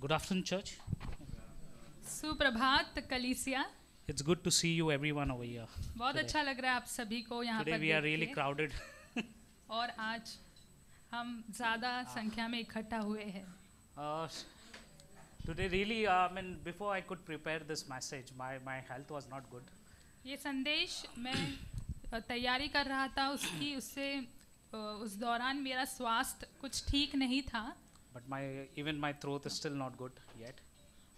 good afternoon, church. सुप्रभात कलीसिया It's good to see you everyone over here. बहुत today. अच्छा लग रहा है आप सभी को यहाँ पर Today we are really crowded. और आज हम ज़्यादा संख्या में इकट्ठा हुए हैं. Uh, today really, uh, I mean, before I could prepare this message, my my health was not good. ये संदेश मैं तैयारी कर रहा था उसकी उससे उस दौरान मेरा स्वास्थ्य कुछ ठीक नहीं था. But my even my throat is still not good yet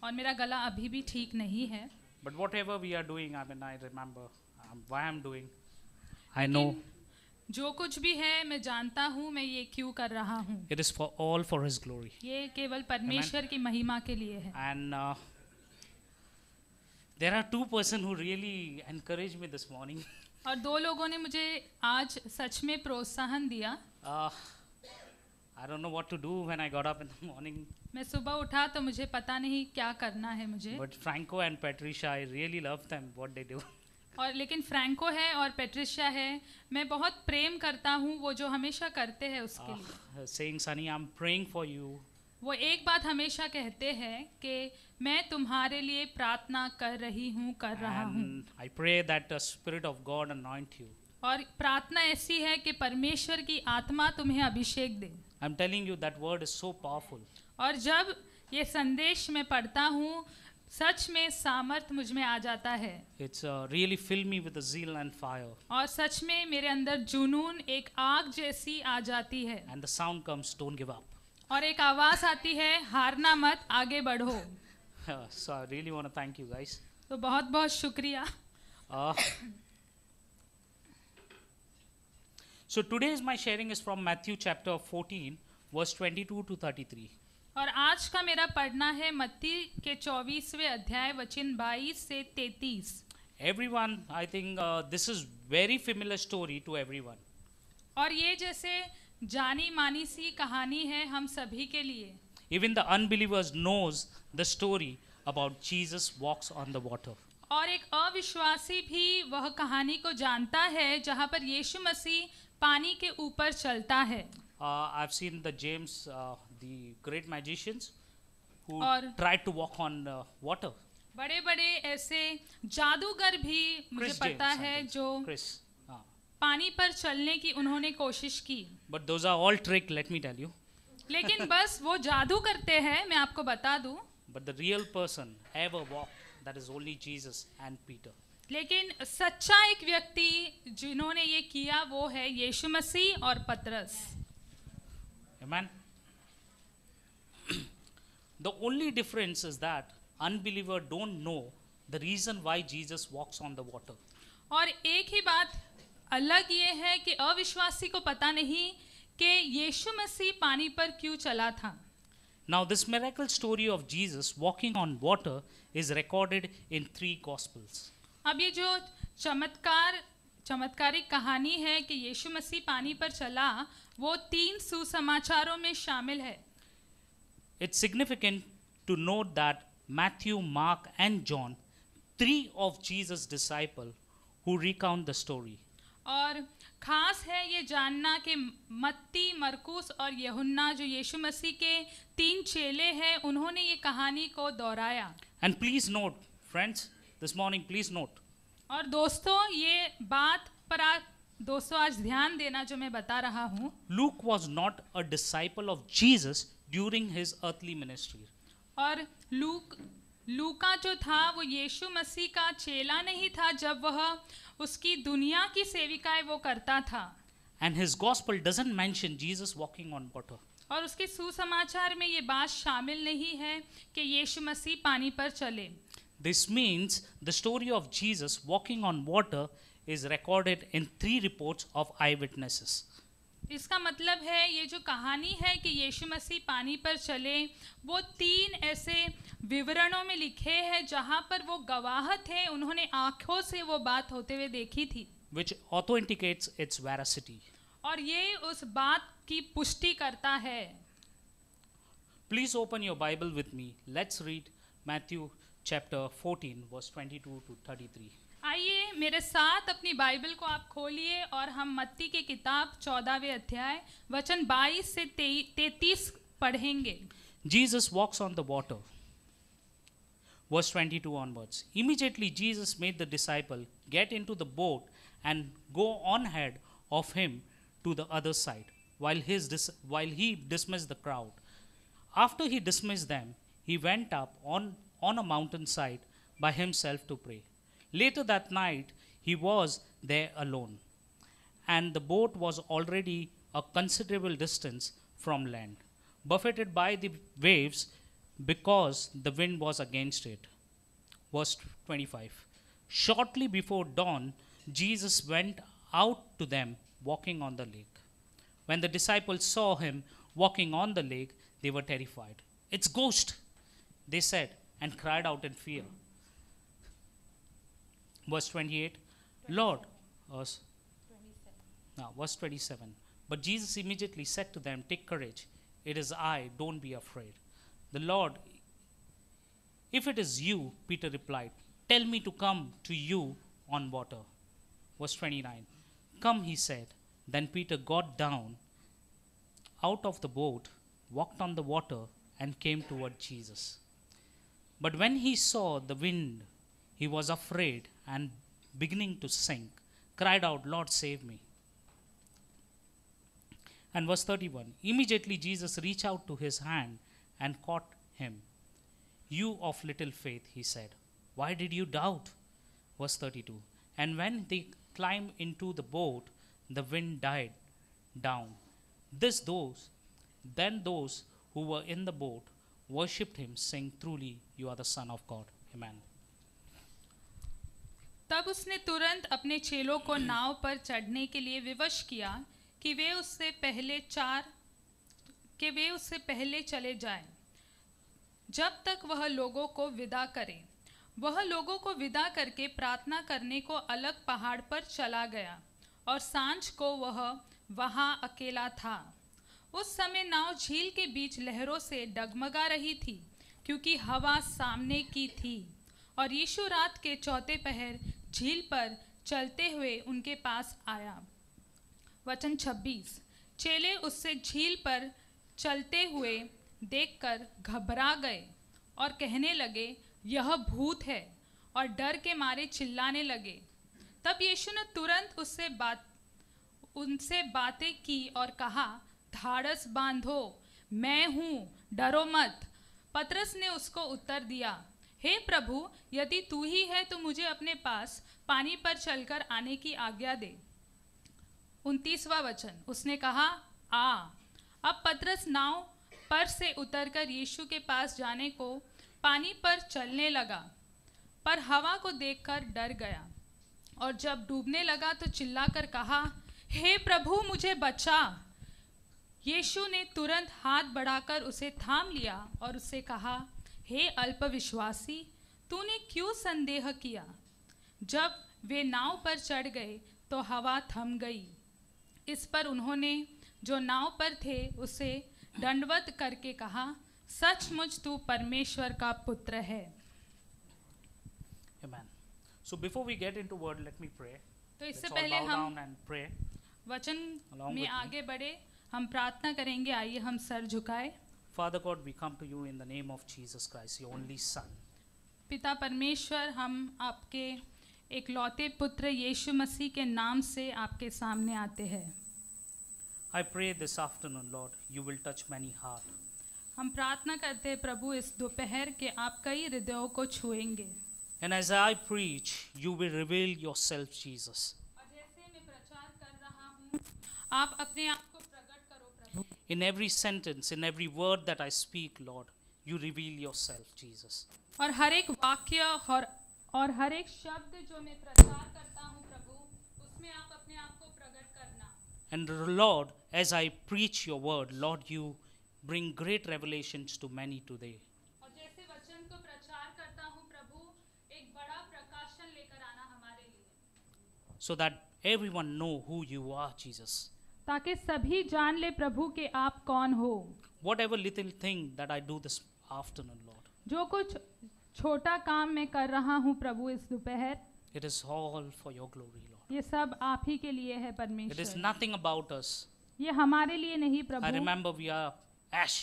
और मेरा गला अभी भी ठीक नहीं है but what ever we are doing I mean I remember why am doing I know जो कुछ भी है मैं जानता हूँ मैं ये क्यों कर रहा हूँ it is for all for his glory ये केवल परमेश्वर की महिमा के लिए है and there are two person who really encourage me this morning और दो लोगों ने मुझे आज सच में प्रोत्साहन दिया uh, I don't know what to do when I got up in the morning. मैं सुबह उठा तो मुझे पता नहीं क्या करना है मुझे But Franco and Patricia, I really love them. What they do. और लेकिन फ्रैंको है और पेट्रिशिया है मैं बहुत प्रेम करता हूँ वो जो हमेशा करते हैं उसके ah, लिए uh, saying, Sunny, I'm praying for you. वो एक बात हमेशा कहते हैं कि मैं तुम्हारे लिए प्रार्थना कर रही हूँ कर and रहा हूँ और प्रार्थना ऐसी है कि परमेश्वर की आत्मा तुम्हें अभिषेक दे I'm telling you that word is so powerful. और जब ये संदेश मैं पढ़ता हूँ सच में सामर्थ मुझ में आ जाता है it's really fill me with zeal and fire और सच में मेरे अंदर जुनून एक आग जैसी आ जाती है and the sound comes don't give up और एक आवाज आती है हारना मत आगे बढ़ो so I really want to thank you guys तो बहुत बहुत शुक्रिया uh, So today's my sharing is from Matthew chapter 14, verse 22 to 33. और आज का मेरा पढ़ना है मत्ती के 24वें अध्याय वचन 22 से 33. Everyone, I think uh, this is very familiar story to everyone. और ये जैसे जानी मानी सी कहानी है हम सभी के लिए. Even the unbelievers knows the story about Jesus walks on the water. और एक अविश्वासी भी वह कहानी को जानता है जहाँ पर यीशु मसीह पानी के ऊपर चलता है I seen the James the great magicians who और tried to walk on uh, बड़े-बड़े ऐसे जादूगर भी मुझे Chris पता James, है जो Chris uh. पानी पर चलने की उन्होंने कोशिश की but those are all trick let me tell you लेकिन बस वो जादू करते हैं मैं आपको बता दूं but the real person have a walk that is only Jesus and Peter. लेकिन सच्चा एक व्यक्ति जिन्होंने ये किया वो है यीशु मसीह और पतरस Amen. the only difference is that unbeliever don't know the reason why Jesus walks on the water. और एक ही बात अलग ये है कि अविश्वासी को पता नहीं कि यीशु मसीह पानी पर क्यों चला था Now, this miracle story of Jesus walking on water is recorded in three Gospels. अब ये जो चमत्कार चमत्कारी कहानी है कि यीशु मसीह पानी पर चला वो तीन सुसमाचारों में शामिल है It's significant to note that Matthew, Mark and John, three of Jesus' disciples who recount the story. और खास है ये जानना कि मत्ती मरकूस और यहुन्ना जो यीशु मसीह के तीन चेले हैं उन्होंने ये कहानी को दोहराया and please note friends this morning please note और दोस्तों ये बात पर आज दोस्तों आज ध्यान देना जो मैं बता रहा हूँ Luke was not a disciple of Jesus during his earthly ministry और लूक लूका जो था वो यीशु मसीह का चेला नहीं था जब वह उसकी दुनिया की सेविकाएं वो करता था and his gospel doesn't mention Jesus walking on water और उसके सुसमाचार में ये बात शामिल नहीं है कि यीशु मसीह पानी पर चले this means the story of Jesus walking on water is recorded in three report of eye witnesses इसका मतलब है ये जो कहानी है कि यीशु मसीह पानी पर चले वो तीन ऐसे विवरणों में लिखे हैं जहाँ पर वो गवाह थे उन्होंने आँखों से वो बात होते हुए देखी थी Which authenticates its veracity. और ये उस बात की पुष्टि करता है please open your Bible with me let's read Matthew chapter fourteen verse 22 to three आइए मेरे साथ अपनी बाइबल को आप खोलिए और हम मत्ती की किताब चौदहवे अध्याय वचन बाईस से 33 पढ़ेंगे Jesus walks on the water verse 22 to onwards immediately Jesus made the disciple get into the boat and go on head of him to the other side while his while he dismiss the crowd after he dismiss them he went up on on a mountain side by himself to pray Later that night, he was there alone, and the boat was already a considerable distance from land, buffeted by the waves because the wind was against it. Verse 25 Shortly before dawn, Jesus went out to them walking on the lake. When the disciples saw him walking on the lake, they were terrified. It's ghost, they said, and cried out in fear verse 28 lord verse now verse 27 but jesus immediately said to them take courage it is i don't be afraid the lord if it is you peter replied tell me to come to you on water verse 29 come he said then peter got down out of the boat walked on the water and came toward jesus but when he saw the wind he was afraid and beginning to sink, cried out, Lord, save me. And verse 31 Immediately Jesus reached out to his hand and caught him. You of little faith, he said, why did you doubt? Verse 32 And when they climbed into the boat, the wind died down. This those, then those who were in the boat worshipped him, saying, Truly, you are the Son of God. Amen. तब उसने तुरंत अपने चेलों को नाव पर चढ़ने के लिए विवश किया कि वे उससे पहले चार के वे उससे पहले चले जाएं, जब तक वह लोगों को विदा करे वह लोगों को विदा करके प्रार्थना करने को अलग पहाड़ पर चला गया और सांझ को वह वहाँ अकेला था उस समय नाव झील के बीच लहरों से डगमगा रही थी क्योंकि हवा सामने की थी और यीशु रात के चौथे पहर झील पर चलते हुए उनके पास आया वचन 26 चेले उससे झील पर चलते हुए देखकर घबरा गए और कहने लगे यह भूत है और डर के मारे चिल्लाने लगे तब यीशु ने तुरंत उससे बात उनसे बातें की और कहा धाड़स बांधो मैं हूँ डरो मत पतरस ने उसको उत्तर दिया हे प्रभु यदि तू ही है तो मुझे अपने पास पानी पर चलकर आने की आज्ञा दे उनतीसवा वचन उसने कहा आ अब पतरस नाव पर से उतरकर यीशु के पास जाने को पानी पर चलने लगा पर हवा को देखकर डर गया और जब डूबने लगा तो चिल्लाकर कहा हे hey प्रभु मुझे बचा यीशु ने तुरंत हाथ बढ़ाकर उसे थाम लिया और उससे कहा हे अल्पविश्वासी तूने क्यों संदेह किया जब वे नाव पर चढ़ गए तो हवा थम गई इस पर उन्होंने जो नाव पर थे उसे दंडवत करके कहा सचमुच तू परमेश्वर का पुत्र है So before we get into word, let me pray. तो इससे पहले हम वचन में आगे बढ़े हम प्रार्थना करेंगे आइए हम सर झुकाएं Father God, we come to you in the name of Jesus Christ, your only Son. पिता परमेश्वर हम आपके एकलौते पुत्र यीशु मसीह के नाम से आपके सामने आते हैं I pray this afternoon, Lord, you will touch many heart. हम प्रार्थना करते हैं प्रभु इस दोपहर के आप कई हृदयों को छुएंगे And as I preach, you will reveal yourself, Jesus. और जैसे मैं प्रचार कर रहा हूँ आप अपने आप In every sentence, in every word that I speak, Lord, you reveal yourself, Jesus. और हर एक वाक्य और और हर एक शब्द जो मैं प्रचार करता हूँ प्रभु उसमें आप अपने आप को प्रकट करना And Lord, as I preach your word, Lord, you bring great revelations to many today. और जैसे वचन को प्रचार करता हूँ प्रभु एक बड़ा प्रकाशन लेकर आना हमारे लिए So that everyone know who you are, Jesus. ताकि सभी जान ले प्रभु के आप कौन हो what ever little thing that I do this afternoon Lord जो कुछ छोटा काम मैं कर रहा हूँ प्रभु इस दोपहर it is all for your glory Lord ये सब आप ही के लिए है परमेश्वर it is nothing about us ये हमारे लिए नहीं प्रभु I remember we are ash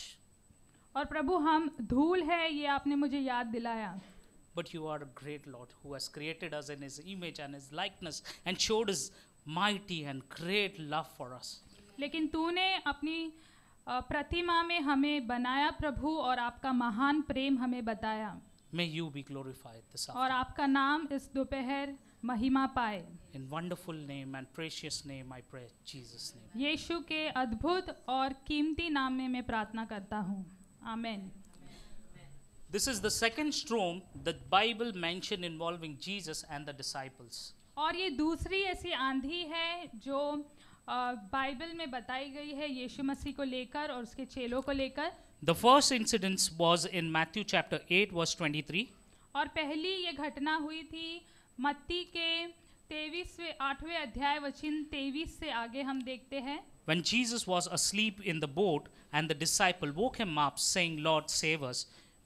और प्रभु हम धूल है ये आपने मुझे याद दिलाया but you are a great Lord who has created us in His image and His likeness and showed His mighty and great love for us. लेकिन तूने अपनी प्रतिमा में हमें बनाया प्रभु और आपका महान प्रेम हमें बताया May you be glorified this afternoon. और आपका नाम इस दोपहर महिमा पाए In wonderful name and precious name I pray Jesus name. यीशु के अद्भुत और कीमती नाम में मैं प्रार्थना करता हूँ आमेन This is the second storm the Bible mentioned involving Jesus and the disciples. और ये दूसरी ऐसी आंधी है जो बाइबल में बताई गई है यीशु मसीह को लेकर और उसके चेलों को लेकर the first incident was in Matthew chapter 8 verse three और पहली ये घटना हुई थी मत्ती के तेईसवें आठवें अध्याय वचन तेईस से आगे हम देखते हैं When Jesus was asleep in the boat and the disciple woke him up saying Lord save us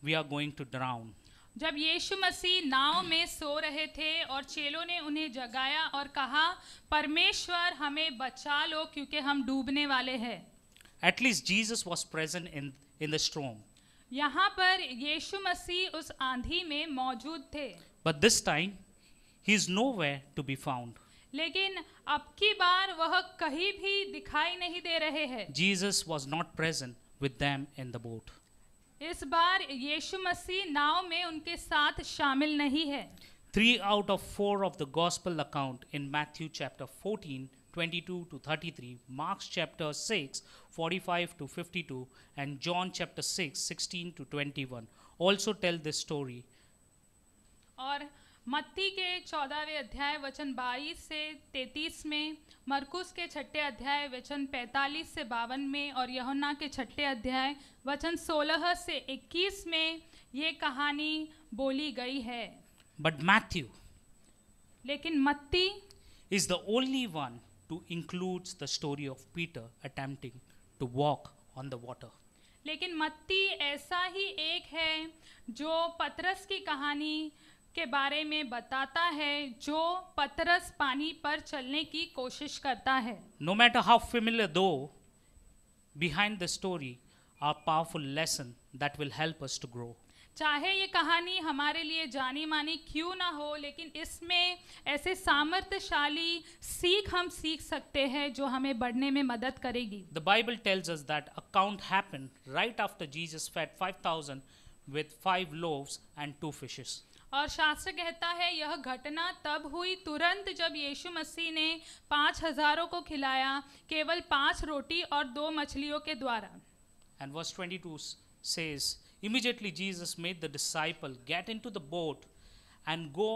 we are going to drown जब यीशु मसीह नाव में सो रहे थे और चेलों ने उन्हें जगाया और कहा परमेश्वर हमें बचा लो क्योंकि हम डूबने वाले हैं at least Jesus was present in in the storm यहाँ पर यीशु मसीह उस आंधी में मौजूद थे but this time he is no way to be found लेकिन अब की बार वह कहीं भी दिखाई नहीं दे रहे हैं Jesus was not present within the boat इस बार यीशु मसीह नाव में उनके साथ शामिल नहीं है Three out of four of the gospel account in Matthew chapter 14, 22 to 33, Mark's chapter 6, 45 to 52, and John chapter 6, 16 to 21 also tell this story. और मत्ती के चौदहवें अध्याय वचन 22 से 33 में मरकुस के छठे अध्याय वचन 45 से बावन में और यहुना के छठे अध्याय वचन 16 से 21 में ये कहानी बोली गई है बट मैथ्यू लेकिन मत्ती is the only one to includes the story of Peter attempting to walk on the water लेकिन मत्ती ऐसा ही एक है जो पतरस की कहानी के बारे में बताता है जो पतरस पानी पर चलने की कोशिश करता है no matter how familiar though behind the story are powerful lesson that will help us to grow चाहे ये कहानी हमारे लिए जानी मानी क्यों ना हो लेकिन इसमें ऐसे सामर्थ्यशाली सीख हम सीख सकते हैं जो हमें बढ़ने में मदद करेगी the Bible tells us that account happen right after Jesus fed 5000 with five loaves and two fishes और शास्त्र कहता है यह घटना तब हुई तुरंत जब यीशु मसीह ने पांच हजारों को खिलाया केवल पांच रोटी और दो मछलियों के द्वारा and verse 22 says immediately Jesus made the disciple get into the boat and go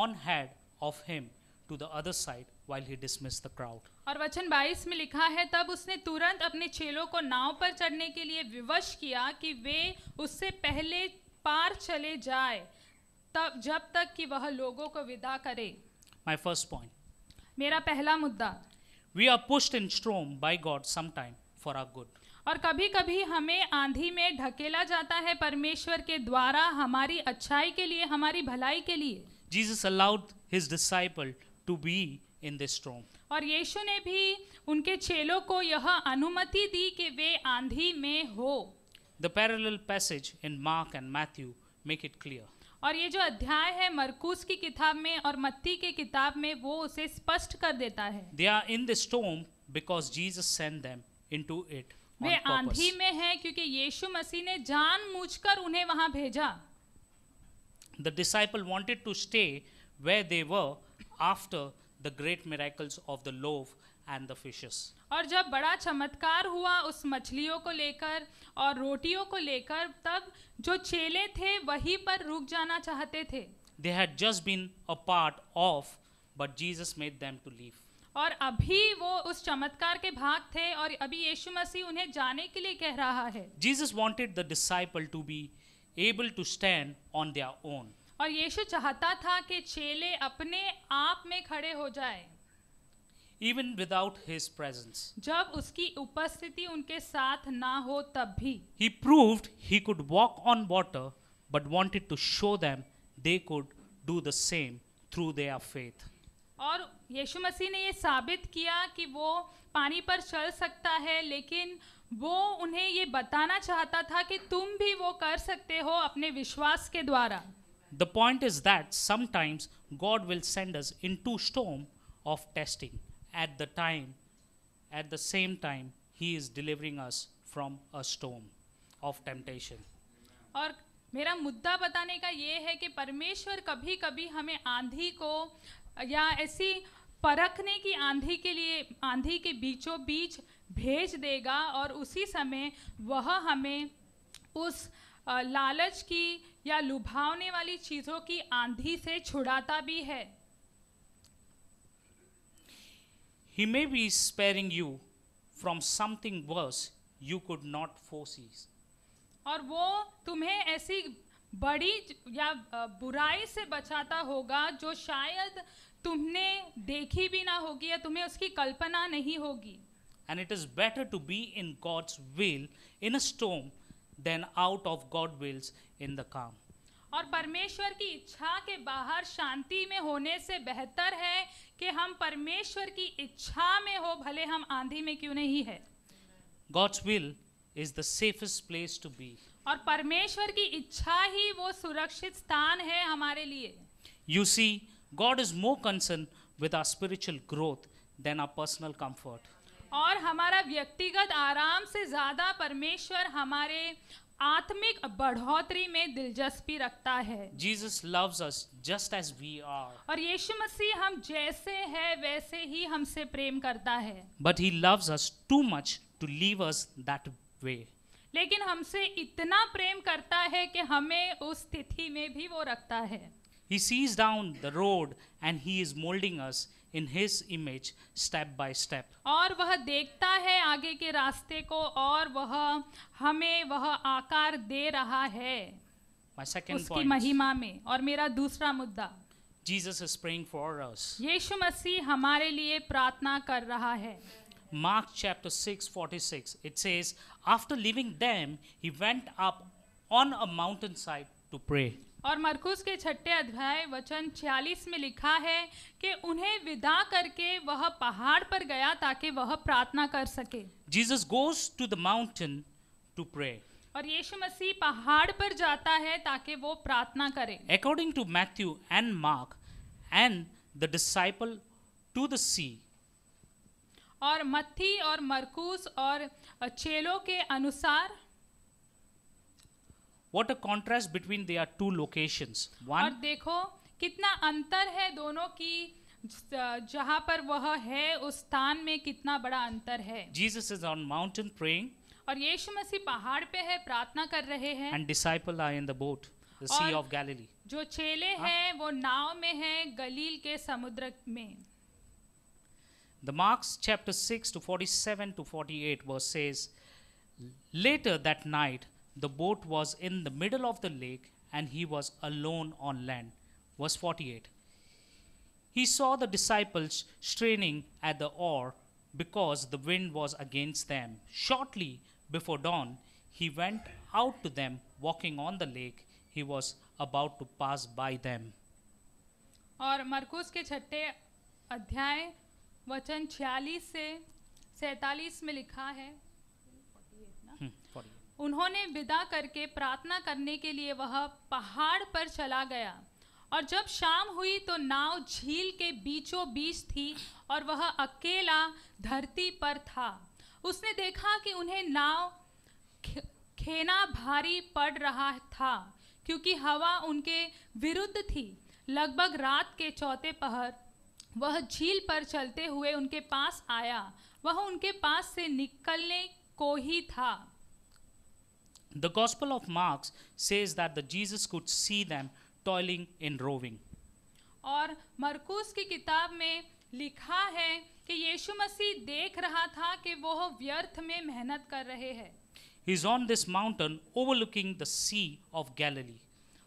on head of him to the other side while he dismissed the crowd और वचन 22 में लिखा है तब उसने तुरंत अपने चेलों को नाव पर चढ़ने के लिए विवश किया कि वे उससे पहले पार चले जाए तब जब तक कि वह लोगों को विदा करे माय फर्स्ट पॉइंट मेरा पहला मुद्दा we are pushed in storm by God sometime for our good और कभी कभी हमें आंधी में ढकेला जाता है परमेश्वर के द्वारा हमारी अच्छाई के लिए हमारी भलाई के लिए Jesus allowed his disciple to be in this storm और यीशु ने भी उनके चेलों को यह अनुमति दी कि वे आंधी में हो the parallel passage in Mark and Matthew make it clear और ये जो अध्याय है मरकूस की किताब में और मत्ती के किताब में वो उसे स्पष्ट कर देता है they are in the storm because Jesus send them into it वे आंधी में है क्योंकि यीशु मसीह ने जानबूझकर उन्हें वहां भेजा the disciple wanted to stay where they were after the great miracles of the loaf and the fishes और जब बड़ा चमत्कार हुआ उस मछलियों को लेकर और रोटियों को लेकर तब जो चेले थे वहीं पर रुक जाना चाहते थे they had just been a part of but Jesus made them to leave और अभी वो उस चमत्कार के भाग थे और अभी यीशु मसीह उन्हें जाने के लिए कह रहा है Jesus wanted the disciple to be able to stand on their own और यीशु चाहता था कि चेले अपने आप में खड़े हो जाएं। even without his presence. jab uski upasthiti unke sath na ho tab bhi He proved he could walk on water but wanted to show them they could do the same through their faith. aur yeshu masi ne ye sabit kiya ki wo pani par chal sakta hai lekin वो उन्हें ये बताना चाहता था कि तुम भी वो कर सकते हो अपने विश्वास के द्वारा The point is that sometimes God will send us into storm of testing. at the time, at the same time, He is delivering us from a storm of temptation. और मेरा मुद्दा बताने का ये है कि परमेश्वर कभी कभी हमें आंधी को या ऐसी परखने की आंधी के लिए आंधी के बीचों बीच भेज देगा और उसी समय वह हमें उस लालच की या लुभावने वाली चीज़ों की आंधी से छुड़ाता भी है He may be sparing you from something worse you could not foresee. aur wo tumhe aisi badi ya burai se bachata hoga jo shayad tumne dekhi bhi na hogi ya tumhe uski kalpana nahi hogi And it is better to be in God's will in a storm than out of God wills in the calm. और परमेश्वर की इच्छा के बाहर शांति में होने से बेहतर है कि हम परमेश्वर की इच्छा में हो भले हम आंधी में क्यों नहीं है God's will is the safest place to be और परमेश्वर की इच्छा ही वो सुरक्षित स्थान है हमारे लिए you see God is more concern with our spiritual growth than our personal comfort और हमारा व्यक्तिगत आराम से ज़्यादा परमेश्वर हमारे आत्मिक बढ़ोतरी में दिलचस्पी रखता है Jesus loves us just as we are और यीशु मसीह हम जैसे हैं वैसे ही हमसे प्रेम करता है but he loves us too much to leave us that way लेकिन हमसे इतना प्रेम करता है कि हमें उस स्थिति में भी वो रखता है he sees down the road and he is moulding us in his image step by step और वह देखता है आगे के रास्ते को और वह हमें वह आकार दे रहा है My second उसकी point, महिमा में और मेरा दूसरा मुद्दा Jesus is praying for us. यीशु मसीह हमारे लिए प्रार्थना कर रहा है Mark chapter 6 46 it says after leaving them he went up on a mountainside to pray और मरकुस के छठे अध्याय वचन 46 में लिखा है कि उन्हें विदा करके वह पहाड़ पर गया ताकि वह प्रार्थना कर सके Jesus goes to the mountain to pray और यीशु मसीह पहाड़ पर जाता है ताकि वो प्रार्थना करे according to Matthew and Mark and the disciple to the sea और मत्थी और मरकुस और चेलों के अनुसार what a contrast between their two location और देखो कितना अंतर है दोनों की जहाँ पर वह है उस स्थान में कितना बड़ा अंतर है Jesus is on mountain praying और यीशु मसीह पहाड़ पे है प्रार्थना कर रहे हैं and disciple are in the boat the sea of Galilee जो चेले हाँ? हैं वो नाव में हैं गलील के समुद्र में the Mark's chapter 6 to 47 to 48 verse says, Later that night, The boat was in the middle of the lake, and he was alone on land. Verse 48. He saw the disciples straining at the oar because the wind was against them. Shortly before dawn, he went out to them walking on the lake. He was about to pass by them. और मरकुस के छठे अध्याय वचन छियालीस से सैतालीस में लिखा है उन्होंने विदा करके प्रार्थना करने के लिए वह पहाड़ पर चला गया और जब शाम हुई तो नाव झील के बीचों बीच थी और वह अकेला धरती पर था उसने देखा कि उन्हें नाव खेना भारी पड़ रहा था क्योंकि हवा उनके विरुद्ध थी लगभग रात के चौथे पहर वह झील पर चलते हुए उनके पास आया वह उनके पास से निकलने को ही था The Gospel of Mark says that the Jesus could see them toiling in rowing. और मरकुस की किताब में लिखा है कि यीशु मसीह देख रहा था कि वो व्यर्थ में मेहनत कर रहे हैं He is on this mountain overlooking the sea of Galilee.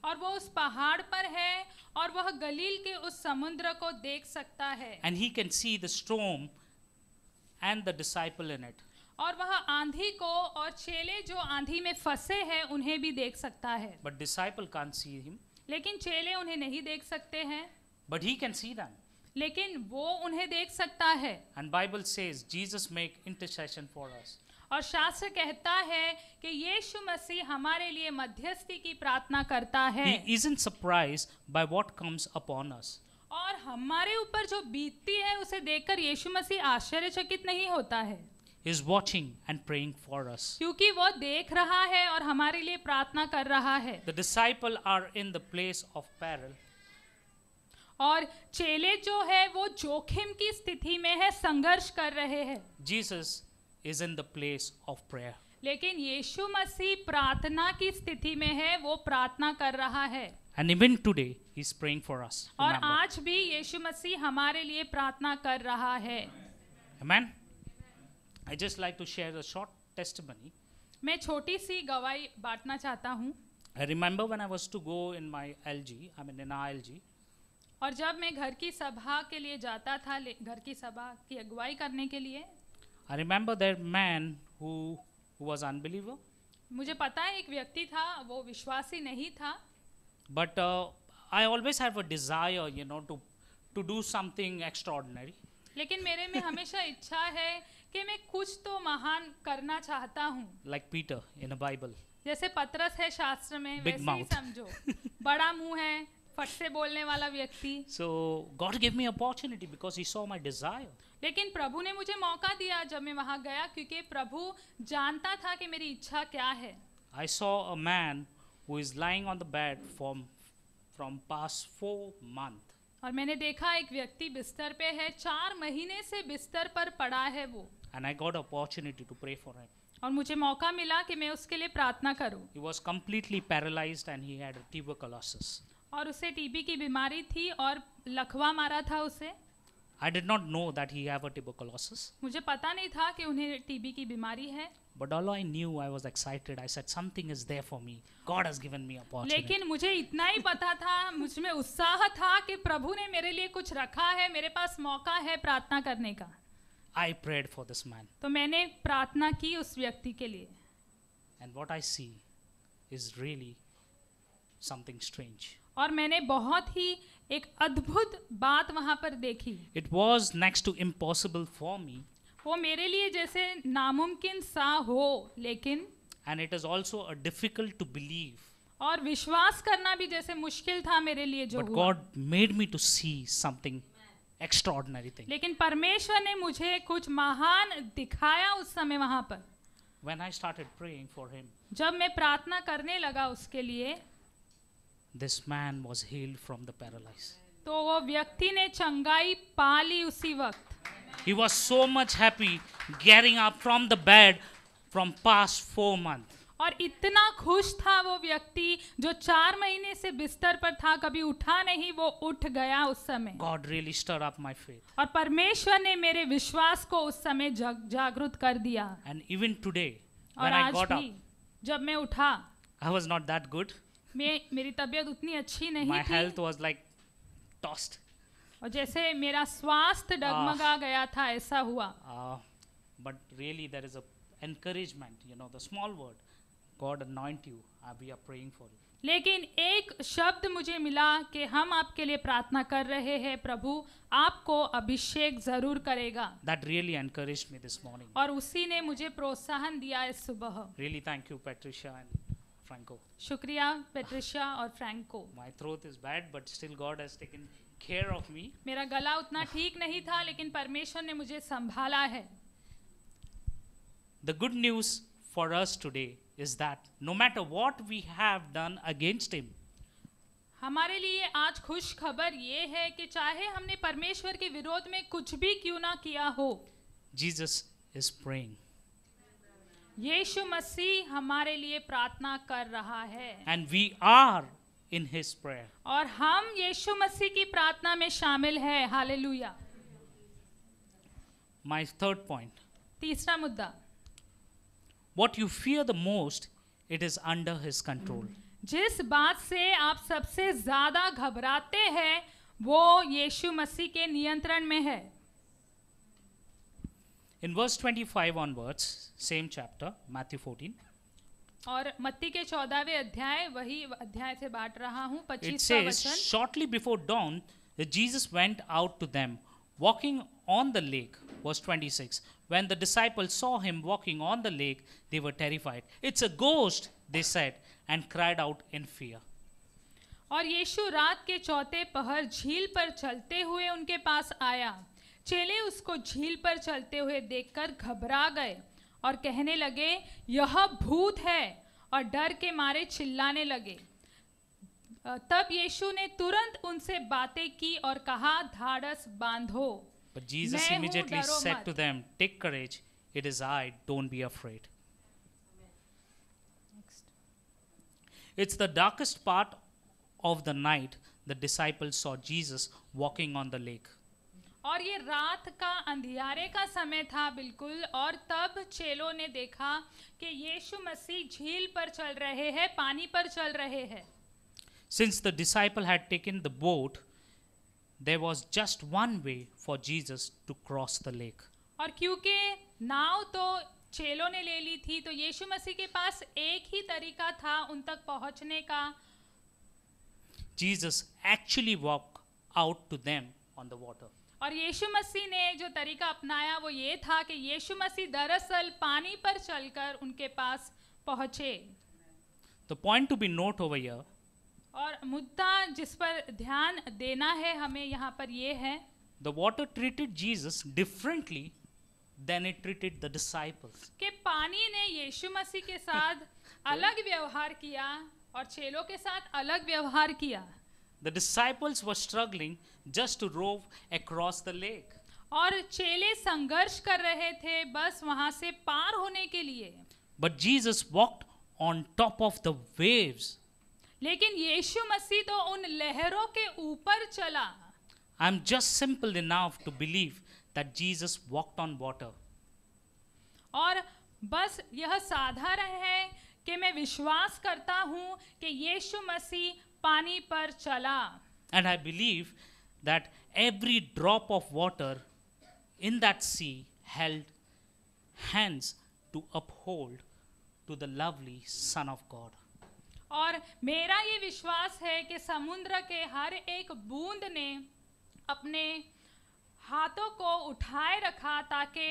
और वो उस पहाड़ पर है और वह गलील के उस समुद्र को देख सकता है And he can see the storm and the disciple in it. और वह आंधी को और चेले जो आंधी में फंसे हैं उन्हें भी देख सकता है but disciple can't see him लेकिन चेले उन्हें नहीं देख सकते हैं but he can see them लेकिन वो उन्हें देख सकता है and Bible says Jesus make intercession for us और शास्त्र कहता है कि यीशु मसीह हमारे लिए मध्यस्थी की प्रार्थना करता है he in surprise by what comes upon us और हमारे ऊपर जो बीतती है उसे देखकर यीशु मसीह आश्चर्यचकित नहीं होता है is watching and praying for us. kyunki wo dekh raha hai aur hamare liye prarthna kar raha hai The disciple are in the place of peril. aur chele jo hai wo jokhim ki sthiti mein hai sangharsh kar rahe hai Jesus is in the place of prayer. lekin yeshu Masih prarthna ki sthiti mein hai wo prarthna kar raha hai And even today, he is praying for us. और आज भी यीशु मसीह हमारे लिए प्रार्थना कर रहा है. Amen. I just like to share a short testimony. मैं छोटी सी गवाही बांटना चाहता हूँ I remember when I was to go in my LG, I mean in our LG. और जब मैं घर की सभा के लिए जाता था घर की सभा की अगुवाई करने के लिए I remember that man who, who was unbeliever. मुझे पता है एक व्यक्ति था वो विश्वासी नहीं था but I always have a desire you know to to do something extraordinary लेकिन मेरे में हमेशा इच्छा है कि मैं कुछ तो महान करना चाहता हूँ लाइक पीटर इन बाइबल जैसे पत्रस है शास्त्र में Big वैसे mouth. ही समझो बड़ा मुंह है फट से बोलने वाला व्यक्ति so God give me opportunity because he saw my desire लेकिन प्रभु ने मुझे मौका दिया जब मैं वहां गया क्योंकि प्रभु जानता था कि मेरी इच्छा क्या है I saw a man who is lying on the bed from from past four month और मैंने देखा एक व्यक्ति बिस्तर पे है चार महीने से बिस्तर पर पड़ा है वो and I got opportunity to pray for him. और मुझे मौका मिला कि मैं उसके लिए प्रार्थना करूं। He was completely paralyzed and he had tuberculosis. और उसे टीबी की बीमारी थी और लखवा मारा था उसे। I did not know that he have a tuberculosis. मुझे पता नहीं था कि उन्हें टीबी की बीमारी है। But all I knew, I was excited. I said, something is there for me. God has given me opportunity. लेकिन मुझे इतना ही पता था मुझ में उत्साह था कि प्रभु ने मेरे लिए कुछ रखा है मेरे पास मौका है प्रार्थना करने का I prayed for this man तो मैंने प्रार्थना की उस व्यक्ति के लिए and what I see is really something strange और मैंने बहुत ही एक अद्भुत बात वहां पर देखी it was next to impossible for me वो मेरे लिए जैसे नामुमकिन सा हो लेकिन and it is also difficult to believe और विश्वास करना भी जैसे मुश्किल था मेरे लिए जो God made me to see something extraordinary thing लेकिन परमेश्वर ने मुझे कुछ महान दिखाया उस समय वहां पर when i started praying for him जब मैं प्रार्थना करने लगा उसके लिए this man was healed from the paralysis तो वो व्यक्ति ने चंगाई पा ली उसी वक्त he was so much happy getting up from the bed from past four months और इतना खुश था वो व्यक्ति जो चार महीने से बिस्तर पर था कभी उठा नहीं वो उठ गया उस समय God really stir up my faith और परमेश्वर ने मेरे विश्वास को उस समय जागृत कर दिया एंड इवन टुडे और आज भी जब मैं उठा I was not that good मैं मेरी तबीयत उतनी अच्छी नहीं My थी हेल्थ वाज लाइक टॉस्ट और जैसे मेरा स्वास्थ्य ah. डगमगा uh, गया था ऐसा हुआ but really there is a encouragement you know the small word God anoint you. Uh, we are praying for you. लेकिन एक शब्द मुझे मिला कि हम आपके लिए प्रार्थना कर रहे हैं प्रभु आपको अभिषेक जरूर करेगा That really encouraged me this morning. और उसी ने मुझे प्रोत्साहन दिया इस सुबह really thank you, Patricia and Franco. शुक्रिया पेट्रिशा और Franco my throat is bad but still God has taken care of me मेरा गला उतना ठीक नहीं था लेकिन परमेश्वर ने मुझे संभाला है the good news for us today is that no matter what we have done against him हमारे लिए आज खुश खबर ये है कि चाहे हमने परमेश्वर के विरोध में कुछ भी क्यों ना किया हो जीसस इज प्रेइंग यीशु मसीह हमारे लिए प्रार्थना कर रहा है and we are in his prayer और हम यीशु मसीह की प्रार्थना में शामिल है हालेलुया माय थर्ड पॉइंट तीसरा मुद्दा what you fear the most, it is under his control. jis baat se aap sabse zyada ghabrate hain wo yeshu masi ke niyantran mein hai In verse 25 onwards, same chapter, Matthew 14. और मत्ती के चौदहवें अध्याय वही अध्याय से बांट रहा हूं 25वां वचन shortly before dawn Jesus went out to them walking on the lake verse 26 When the disciples saw him walking on the lake, they were terrified. It's a ghost, they said, and cried out in fear. और यीशु रात के चौथे पहर झील पर चलते हुए उनके पास आया चेले उसको झील पर चलते हुए देखकर घबरा गए और कहने लगे यह भूत है और डर के मारे चिल्लाने लगे तब यीशु ने तुरंत उनसे बातें की और कहा धाड़स बांधो But Jesus immediately said to them, Take courage, it is I, don't be afraid. Next. It's the darkest part of the night the disciples saw Jesus walking on the lake. और ये रात का अंधियारे का समय था बिल्कुल और तब चेलों ने देखा कि यीशु मसीह झील पर चल रहे हैं पानी पर चल रहे हैं Since the disciple had taken the boat there was just one way for Jesus to cross the lake. और क्योंकि नाव तो चेलों ने ले ली थी तो यीशु मसीह के पास एक ही तरीका था उन तक पहुंचने का Jesus actually walked out to them on the water. और यीशु मसीह ने जो तरीका अपनाया वो ये था कि यीशु मसीह दरअसल पानी पर चलकर उनके पास पहुंचे the point to be note over here और मुद्दा जिस पर ध्यान देना है हमें यहाँ पर ये है the water treated Jesus differently than it treated the disciples के पानी ने यीशु मसीह के साथ अलग व्यवहार किया और चेलों के साथ अलग व्यवहार किया the disciples were struggling just to row across the lake और चेले संघर्ष कर रहे थे बस वहां से पार होने के लिए but Jesus walk on top of the waves लेकिन यीशु मसीह तो उन लहरों के ऊपर चला I am just simple enough to believe that Jesus walked on water और बस यह साधारण है कि मैं विश्वास करता हूँ कि यीशु मसीह पानी पर चला and I believe that every drop of water in that sea held hands to uphold to the lovely son of God और मेरा ये विश्वास है कि समुद्र के हर एक बूंद ने अपने हाथों को उठाए रखा ताकि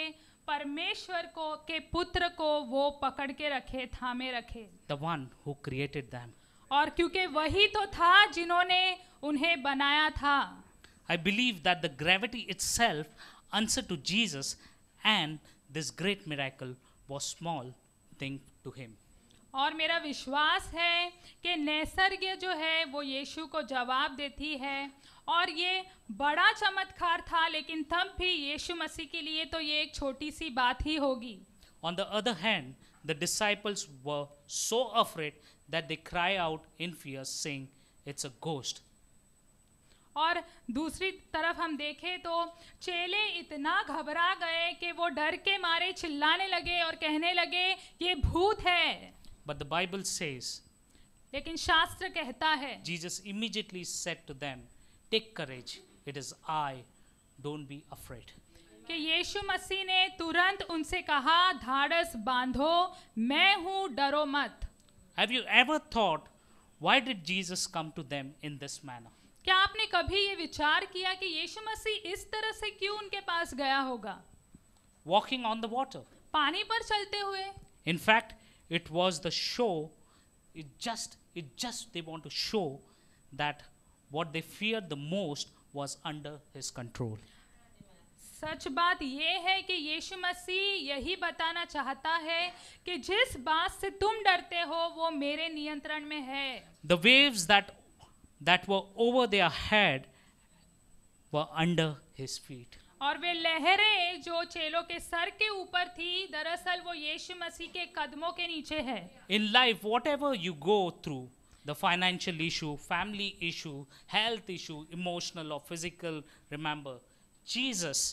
परमेश्वर को के पुत्र को वो पकड़ के रखे थामे रखे the one who created them और क्योंकि वही तो था जिन्होंने उन्हें बनाया था I believe that the gravity itself answer to Jesus and this great miracle was small thing to him और मेरा विश्वास है कि नैसर्ग जो है वो यीशु को जवाब देती है और ये बड़ा चमत्कार था लेकिन तब भी यीशु मसीह के लिए तो ये एक छोटी सी बात ही होगी on the other hand the disciples were so afraid that they cry out in fear saying it's a ghost और दूसरी तरफ हम देखें तो चेले इतना घबरा गए कि वो डर के मारे चिल्लाने लगे और कहने लगे ये भूत है But the Bible says, lekin shastra kehta hai Jesus immediately said to them, Take courage, it is I, don't be afraid. ke yeshu Masih ne turant unse kaha dhadas bandho main hu daro mat Have you ever thought why did Jesus come to them in this manner? क्या आपने कभी ये विचार किया कि यीशु मसीह इस तरह से क्यों उनके पास गया होगा वॉकिंग ऑन the water. पानी पर चलते हुए in fact it was the show it just it just they want to show that what they feared the most was under his control सच बात ये है कि यीशु मसीह यही बताना चाहता है कि जिस बात से तुम डरते हो वो मेरे नियंत्रण में है the waves that that were over their head were under his feet और वे लहरें जो चेलों के सर के ऊपर थी दरअसल वो यीशु मसीह के कदमों के नीचे है in life whatever you go through the financial issue family issue health issue emotional और physical remember Jesus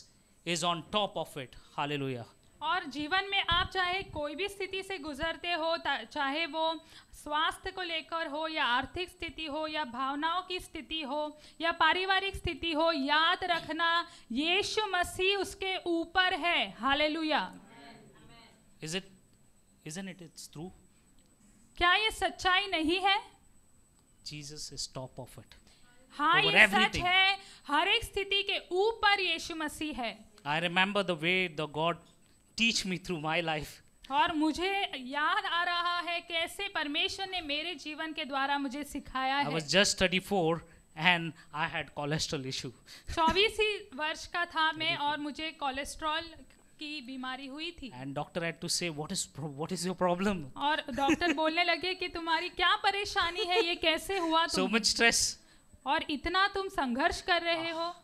is on top of it hallelujah और जीवन में आप चाहे कोई भी स्थिति से गुजरते हो चाहे वो स्वास्थ्य को लेकर हो या आर्थिक स्थिति हो या भावनाओं की स्थिति हो या पारिवारिक स्थिति हो याद रखना यीशु मसीह उसके ऊपर है hallelujah is it is it it's true क्या ये सच्चाई नहीं है Jesus is top of it हाँ ये सच है हर एक स्थिति के ऊपर यीशु मसीह है I remember the way the God teach me through my life और मुझे याद आ रहा है कैसे परमेश्वर ने मेरे जीवन के द्वारा मुझे सिखाया है I was just 34 and I had cholesterol issue. 24 ही वर्ष का था मैं और मुझे कोलेस्ट्रॉल की बीमारी हुई थी and doctor had to say what is what is your problem और डॉक्टर बोलने लगे कि तुम्हारी क्या परेशानी है ये कैसे हुआ सो मच स्ट्रेस और इतना तुम संघर्ष कर रहे हो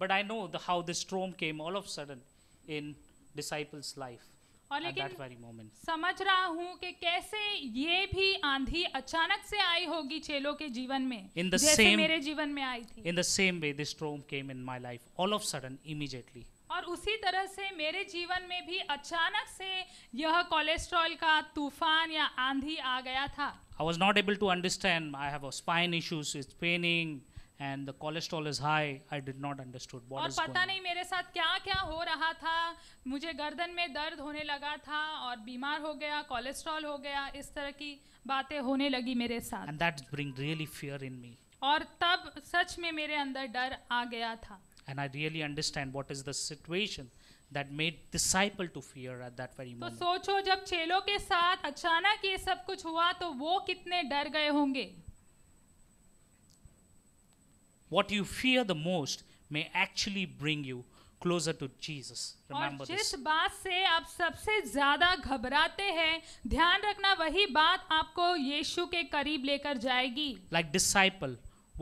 but I know how the storm came all of sudden in disciples life और लेकिन समझ रहा हूँ कि कैसे ये भी आंधी अचानक से आई होगी चेलो के जीवन में इन द सेम मेरे जीवन में आई थी in the same way this storm came in my life all of sudden immediately और उसी तरह से मेरे जीवन में भी अचानक से यह कोलेस्ट्रॉल का तूफान या आंधी आ गया था I was not able to understand I have spine issues is paining and the cholesterol is high i did not understood what और is पता नहीं मेरे साथ क्या क्या हो रहा था मुझे गर्दन में दर्द होने लगा था और बीमार हो गया कोलेस्ट्रॉल हो गया इस तरह की बातें होने लगी मेरे साथ and that bring really fear in me और तब सच में मेरे अंदर डर आ गया था and i really understand what is the situation that made disciple to fear at that very moment तो सोचो जब चेलों के साथ अचानक ये सब कुछ हुआ तो वो कितने डर गए होंगे what you fear the most may actually bring you closer to Jesus. Remember और जिस this. बात से आप सबसे ज्यादा घबराते हैं ध्यान रखना वही बात आपको यीशु के करीब लेकर जाएगी Like disciple,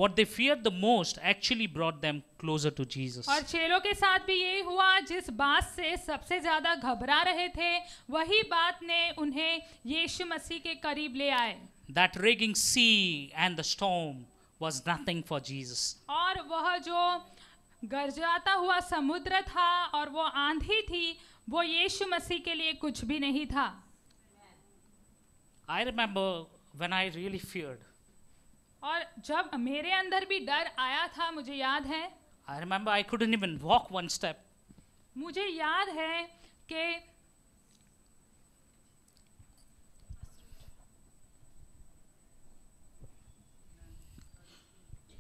what they feared the most actually brought them closer to Jesus. और चेलों के साथ भी यही हुआ जिस बात से सबसे ज्यादा घबरा रहे थे वही बात ने उन्हें यीशु मसीह के करीब ले आए That raging sea and the storm was nothing for Jesus. और वह जो गरजराता हुआ समुद्र था और वो आंधी थी वो यीशु मसीह के लिए कुछ भी नहीं था I remember when I really feared. और जब मेरे अंदर भी डर आया था मुझे याद है I remember I couldn't even walk one step. मुझे याद है कि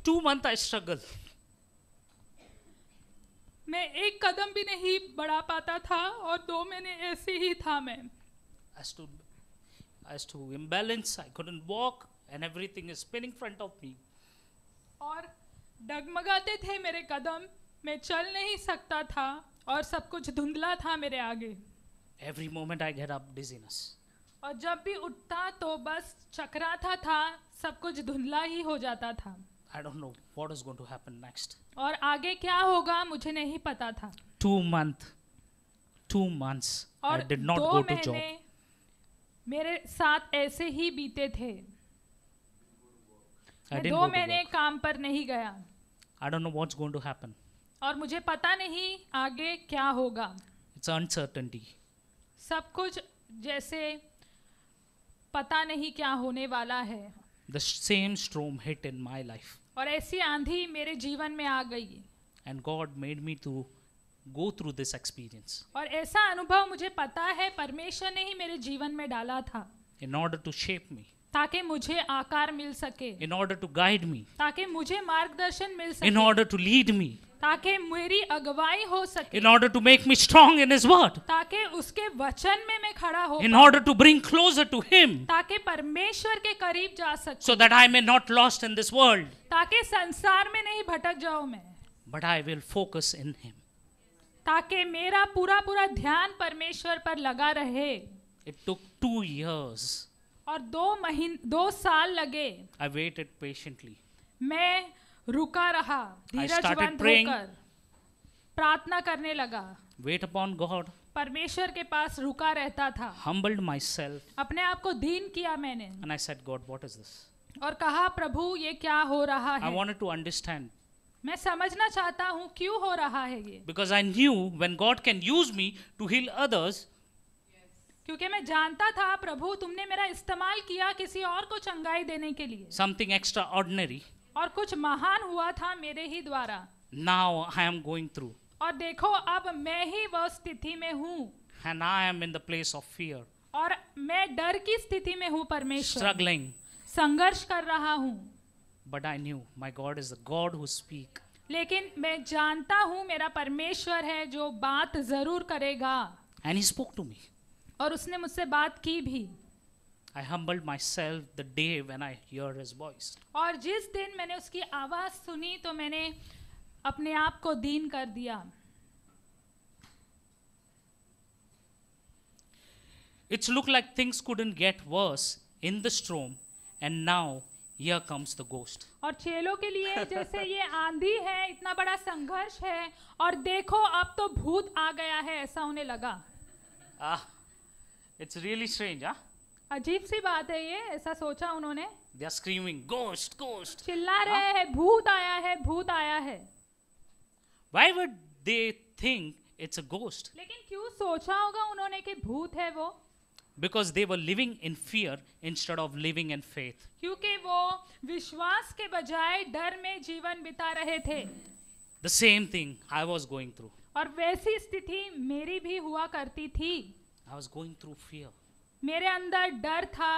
two month I struggled. मैं एक कदम भी नहीं बढ़ा पाता था और दो महीने ऐसे ही था मैं as to as to imbalance I couldn't walk and everything is spinning front of me और डगमगाते थे मेरे कदम मैं चल नहीं सकता था और सब कुछ धुंधला था मेरे आगे every moment I get up dizziness और जब भी उठता तो बस चकराता था सब कुछ धुंधला ही हो जाता था I don't know what is going to happen next. और आगे क्या होगा मुझे नहीं पता था Two month, two months. और डिड नॉट मेरे साथ ऐसे ही बीते थे मैं दो महीने काम पर नहीं गया I don't know what's going to happen. और मुझे पता नहीं आगे क्या होगा इट्स uncertainty. सब कुछ जैसे पता नहीं क्या होने वाला है the same storm hit in my life और ऐसी आंधी मेरे जीवन में आ गई and God made me to go through this experience और ऐसा अनुभव मुझे पता है परमेश्वर ने ही मेरे जीवन में डाला था in order to shape me ताकि मुझे आकार मिल सके in order to guide me ताकि मुझे मार्गदर्शन मिल सके in order to lead me ताकि मेरी अगुवाई हो सके in order to make me strong in his word ताकि उसके वचन में मैं खड़ा हो in order to bring closer to him ताकि परमेश्वर के करीब जा सकूं so that I may not lost in this world ताकि संसार में नहीं भटक जाऊं मैं but I will focus in him ताकि मेरा पूरा पूरा ध्यान परमेश्वर पर लगा रहे इट टुक 2 इयर्स और दो महीने दो साल लगे आई वेट इट पेशेंटली मैं रुका रहा धीरजवान होकर प्रार्थना करने लगा वेट अपॉन गॉड परमेश्वर के पास रुका रहता था हम्बल्ड माई सेल्फ अपने आप को दीन किया मैंने And I said, God, what is this? और कहा प्रभु ये क्या हो रहा है I wanted to understand. मैं समझना चाहता हूँ क्यों हो रहा है ये because I knew when God can use me to heal others क्योंकि मैं जानता था प्रभु तुमने मेरा इस्तेमाल किया किसी और को चंगाई देने के लिए समथिंग एक्स्ट्रा ऑर्डिनरी और कुछ महान हुआ था मेरे ही द्वारा now I am going through और देखो अब मैं ही वह स्थिति में हूँ and I am in the place of fear और मैं डर की स्थिति में हूँ परमेश्वर स्ट्रगलिंग संघर्ष कर रहा हूँ but I knew my God is God who speak लेकिन मैं जानता हूँ मेरा परमेश्वर है जो बात जरूर करेगा and he spoke to me और उसने मुझसे बात की भी I humbled myself the day when I heard his voice. और जिस दिन मैंने उसकी आवाज सुनी तो मैंने अपने आप को दीन कर दिया. It looked like things couldn't get worse in the storm, and now here comes the ghost. और चेलों के लिए जैसे ये आंधी है इतना बड़ा संघर्ष है और देखो अब तो भूत आ गया है ऐसा उन्हें लगा. Ah, it's really strange, ah. huh? अजीब सी बात है ये ऐसा सोचा उन्होंने स्क्रीमिंग गोस्ट गोस्ट चिल्ला रहे हाँ। हैं भूत आया है भूत आया है why would they think it's a ghost लेकिन क्यों सोचा होगा उन्होंने कि भूत है वो because they were living in fear instead of living in faith क्योंकि वो विश्वास के बजाय डर में जीवन बिता रहे थे the same thing i was going through और वैसी स्थिति मेरी भी हुआ करती थी i was going through fear मेरे अंदर डर था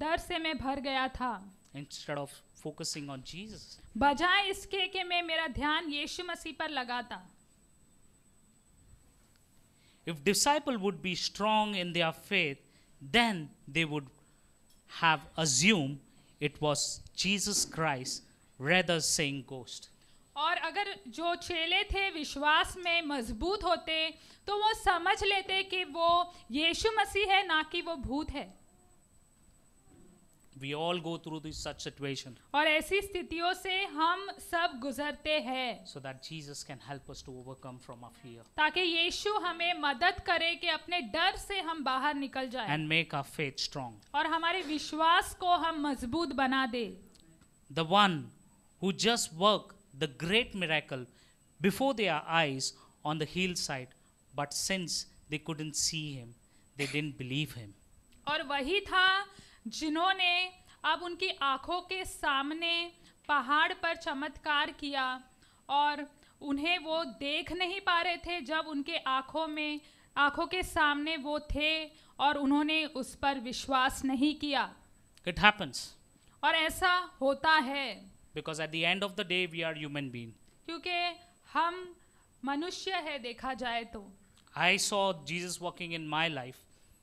डर से मैं भर गया था instead of focusing on Jesus बजाय इसके कि मैं मेरा ध्यान यीशु मसीह पर लगाता if disciple would be strong in their faith then they would have assume it was Jesus Christ rather saying ghost और अगर जो चेले थे विश्वास में मजबूत होते तो वो समझ लेते कि वो यीशु मसीह है ना कि वो भूत है We all go through this such situation. और ऐसी स्थितियों से हम सब गुजरते हैं so that Jesus can help us to overcome from our fear. ताकि यीशु हमें मदद करे कि अपने डर से हम बाहर निकल जाएं and make our faith strong. और हमारे विश्वास को हम मजबूत बना दे The one who just work the great miracle before their eyes on the hillside, but since they couldn't see him, they didn't believe him. aur wahi tha jinhone ab unki aankhon ke samne pahad par chamatkar kiya aur unhe wo dekh nahi pa rahe the jab unke aankhon mein aankhon ke samne wo the aur unhone us par vishwas nahi kiya It happens. और ऐसा होता है because at the end of the day we are human being क्योंकि हम मनुष्य hai dekha जाए to. I saw Jesus walking in my life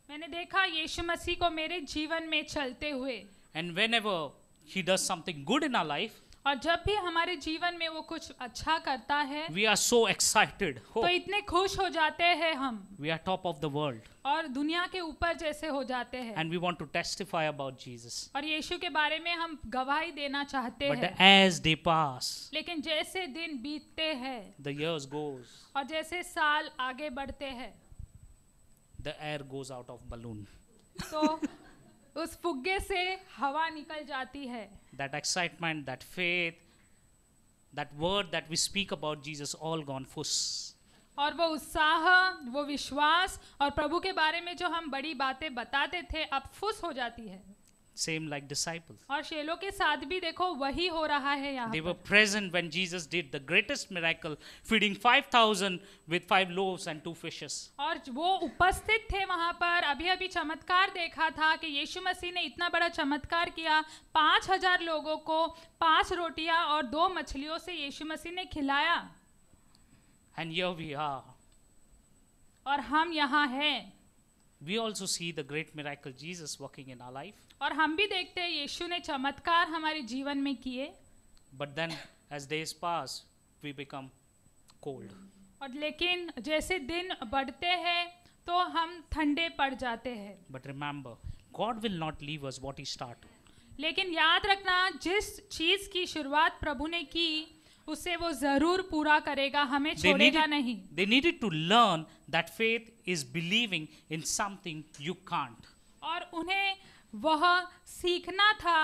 मैंने dekha Yeshu मसीह ko mere जीवन mein chalte hue. and whenever he does something good in our life और जब भी हमारे जीवन में वो कुछ अच्छा करता है वी आर सो एक्साइटेड तो इतने खुश हो जाते हैं हम we are top of the world और दुनिया के ऊपर जैसे हो जाते हैं and we want to testify about Jesus और यीशु के बारे में हम गवाही देना चाहते हैं एज डे पास लेकिन जैसे दिन बीतते हैं द इयर्स गोस और जैसे साल आगे बढ़ते हैं the air goes out of balloon तो उस फुग्गे से हवा निकल जाती है that excitement that faith that word that we speak about Jesus all gone फुस और वो उत्साह वो विश्वास और प्रभु के बारे में जो हम बड़ी बातें बताते थे अब फुस हो जाती है सेम लाइक डिसाइपल्स और शेलो के साथ भी देखो वही हो रहा है यहाँ they present when Jesus did the greatest miracle feeding 5000 with five loaves and two fishes और वो उपस्थित थे वहां पर अभी अभी चमत्कार देखा था कि यीशु मसीह ने इतना बड़ा चमत्कार किया पांच हजार लोगों को पांच रोटियां और दो मछलियों से यीशु मसीह ने खिलाया एंड हियर वी आर और हम यहाँ हैं we also see the great miracle Jesus working in our life. aur hum bhi dekhte hain yeshu ne chamatkar hamare jeevan mein kiye But then as days pass, we become cold. aur lekin jaise din badhte hain to hum thande pad jate hain But remember, God will not leave us what He started. lekin yaad rakhna jis cheez ki shuruaat prabhu ne ki उसे वो जरूर पूरा करेगा हमें छोड़ेगा नहीं they needed to learn that faith is believing in something you can't और उन्हें वह सीखना था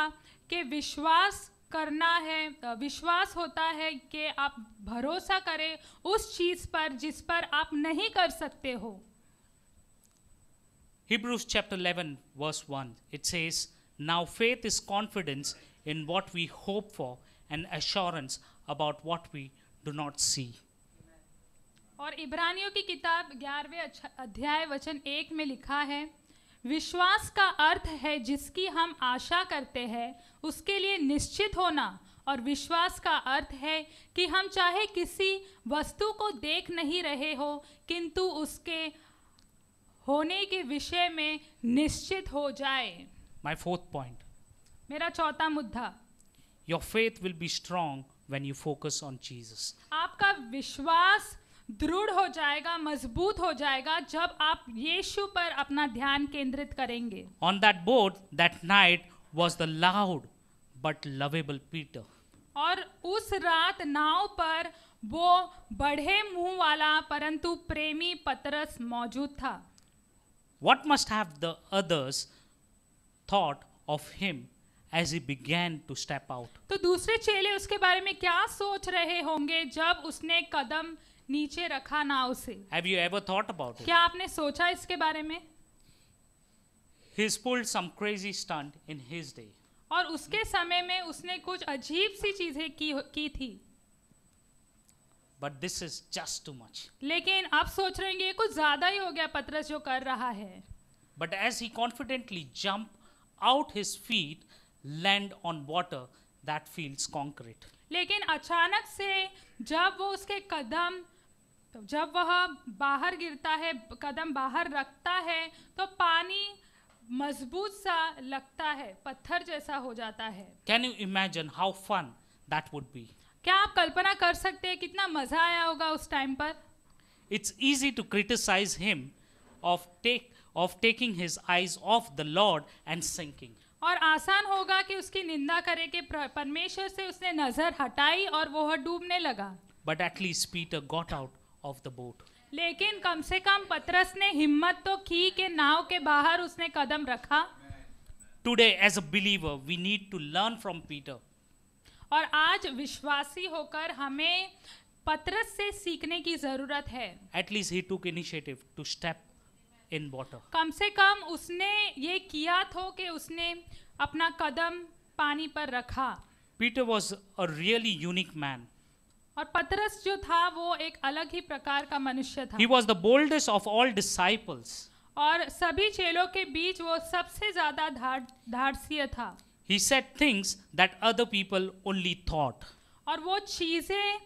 कि विश्वास करना है विश्वास होता है कि आप भरोसा करें उस चीज पर जिस पर आप नहीं कर सकते हो Hebrews chapter 11 verse 1 it says now faith is confidence in what we hope for and assurance about what we do not see. और इब्रानियों की किताब ग्यारहवें अध्याय वचन 1 में लिखा है विश्वास का अर्थ है जिसकी हम आशा करते हैं उसके लिए निश्चित होना और विश्वास का अर्थ है कि हम चाहे किसी वस्तु को देख नहीं रहे हो किंतु उसके होने के विषय में निश्चित हो जाए माई फोर्थ पॉइंट मेरा चौथा मुद्दा your faith will be strong when you focus on Jesus. आपका विश्वास दृढ़ हो जाएगा मजबूत हो जाएगा जब आप यीशु पर अपना ध्यान केंद्रित करेंगे on that boat that night was the loud but lovable Peter और उस रात नाव पर वो बढ़े मुंह वाला परंतु प्रेमी पतरस मौजूद था what must have others thought of him as he began to step out तो दूसरे चेले उसके बारे में क्या सोच रहे होंगे जब उसने कदम नीचे रखा नाव से have you ever thought about it क्या आपने सोचा इसके बारे में he's pulled some crazy stunt in his day और उसके समय में उसने कुछ अजीब सी चीजें की की थी but this is just too much लेकिन आप सोच रहे होंगे कुछ ज्यादा ही हो गया पत्रस जो कर रहा है but as he confidently jump out his feet land on water that feels concrete लेकिन अचानक से जब वो उसके कदम जब वह बाहर गिरता है कदम बाहर रखता है तो पानी मजबूत सा लगता है पत्थर जैसा हो जाता है can you imagine how fun that would be क्या आप कल्पना कर सकते हैं कितना मजा आया होगा उस टाइम पर it's easy to criticise him of take off taking his eyes off the Lord and sinking और आसान होगा कि उसकी निंदा करे कि परमेश्वर से उसने नजर हटाई और वह डूबने लगा but at least Peter got out of the boat लेकिन कम से कम पतरस ने हिम्मत तो की कि नाव के बाहर उसने कदम रखा today as a believer we need to learn from Peter और आज विश्वासी होकर हमें पतरस से सीखने की जरूरत है at least he took initiative to step in water कम से कम उसने ये किया तो कि उसने अपना कदम पानी पर रखा Peter was a really unique man और पतरस जो था वो एक अलग ही प्रकार का मनुष्य था he was the boldest of all disciples और सभी चेलों के बीच वो सबसे ज्यादा धार था he said things that other people only thought और वो चीजें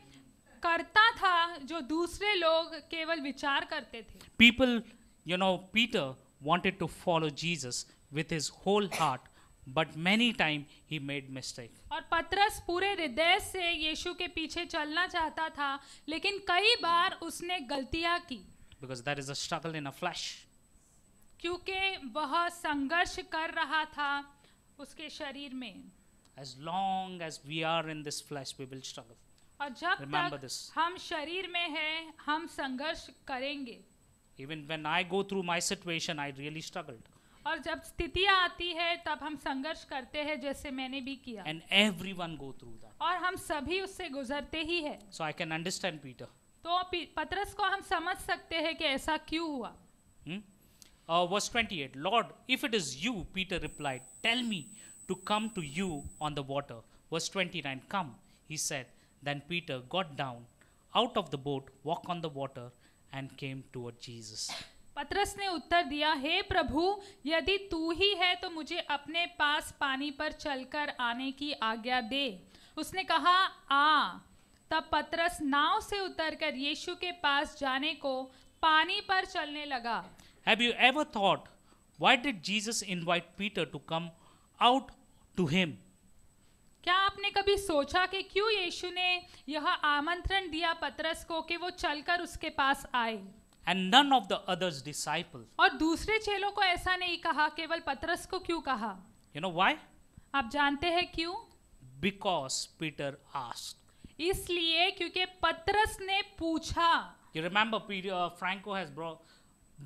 करता था जो दूसरे लोग केवल विचार करते थे people You know, Peter wanted to follow Jesus with his whole heart, but many time he made mistake. aur patras pure hriday se yeshu ke piche chalna chahta tha lekin kai बार usne galtiyan ki Because there is a struggle in a flesh. kyunki vah sangharsh kar raha tha uske sharir mein As long as we are in this flesh, we will struggle. और जब Remember तक this. हम शरीर में हैं, हम संघर्ष करेंगे. even when i go through my situation i really struggled और जब स्थितियाँ आती है तब हम संघर्ष करते हैं जैसे मैंने भी किया and everyone go through that और हम सभी उससे गुजरते ही है so i can understand peter तो पतरस को हम समझ सकते हैं कि ऐसा क्यों हुआ hmm? Uh, verse 28 lord if it is you peter replied tell me to come to you on the water verse 29 come he said then peter got down out of the boat walked on the water and came toward Jesus. पतरस ने उत्तर दिया हे hey, प्रभु यदि तू ही है तो मुझे अपने पास पानी पर चलकर आने की आज्ञा दे उसने कहा आ तब पतरस नाव से उतरकर यीशु के पास जाने को पानी पर चलने लगा Have you ever thought why did Jesus invite Peter to come out to him क्या आपने कभी सोचा कि क्यों यीशु ने यह आमंत्रण दिया पतरस को कि वो चलकर उसके पास आए And none of the others disciple. और दूसरे चेलों को ऐसा नहीं कहा केवल पतरस को क्यों कहा You know why? आप जानते हैं क्यों Because Peter asked. इसलिए क्योंकि पतरस ने पूछा You remember Peter, uh, Franco has brought,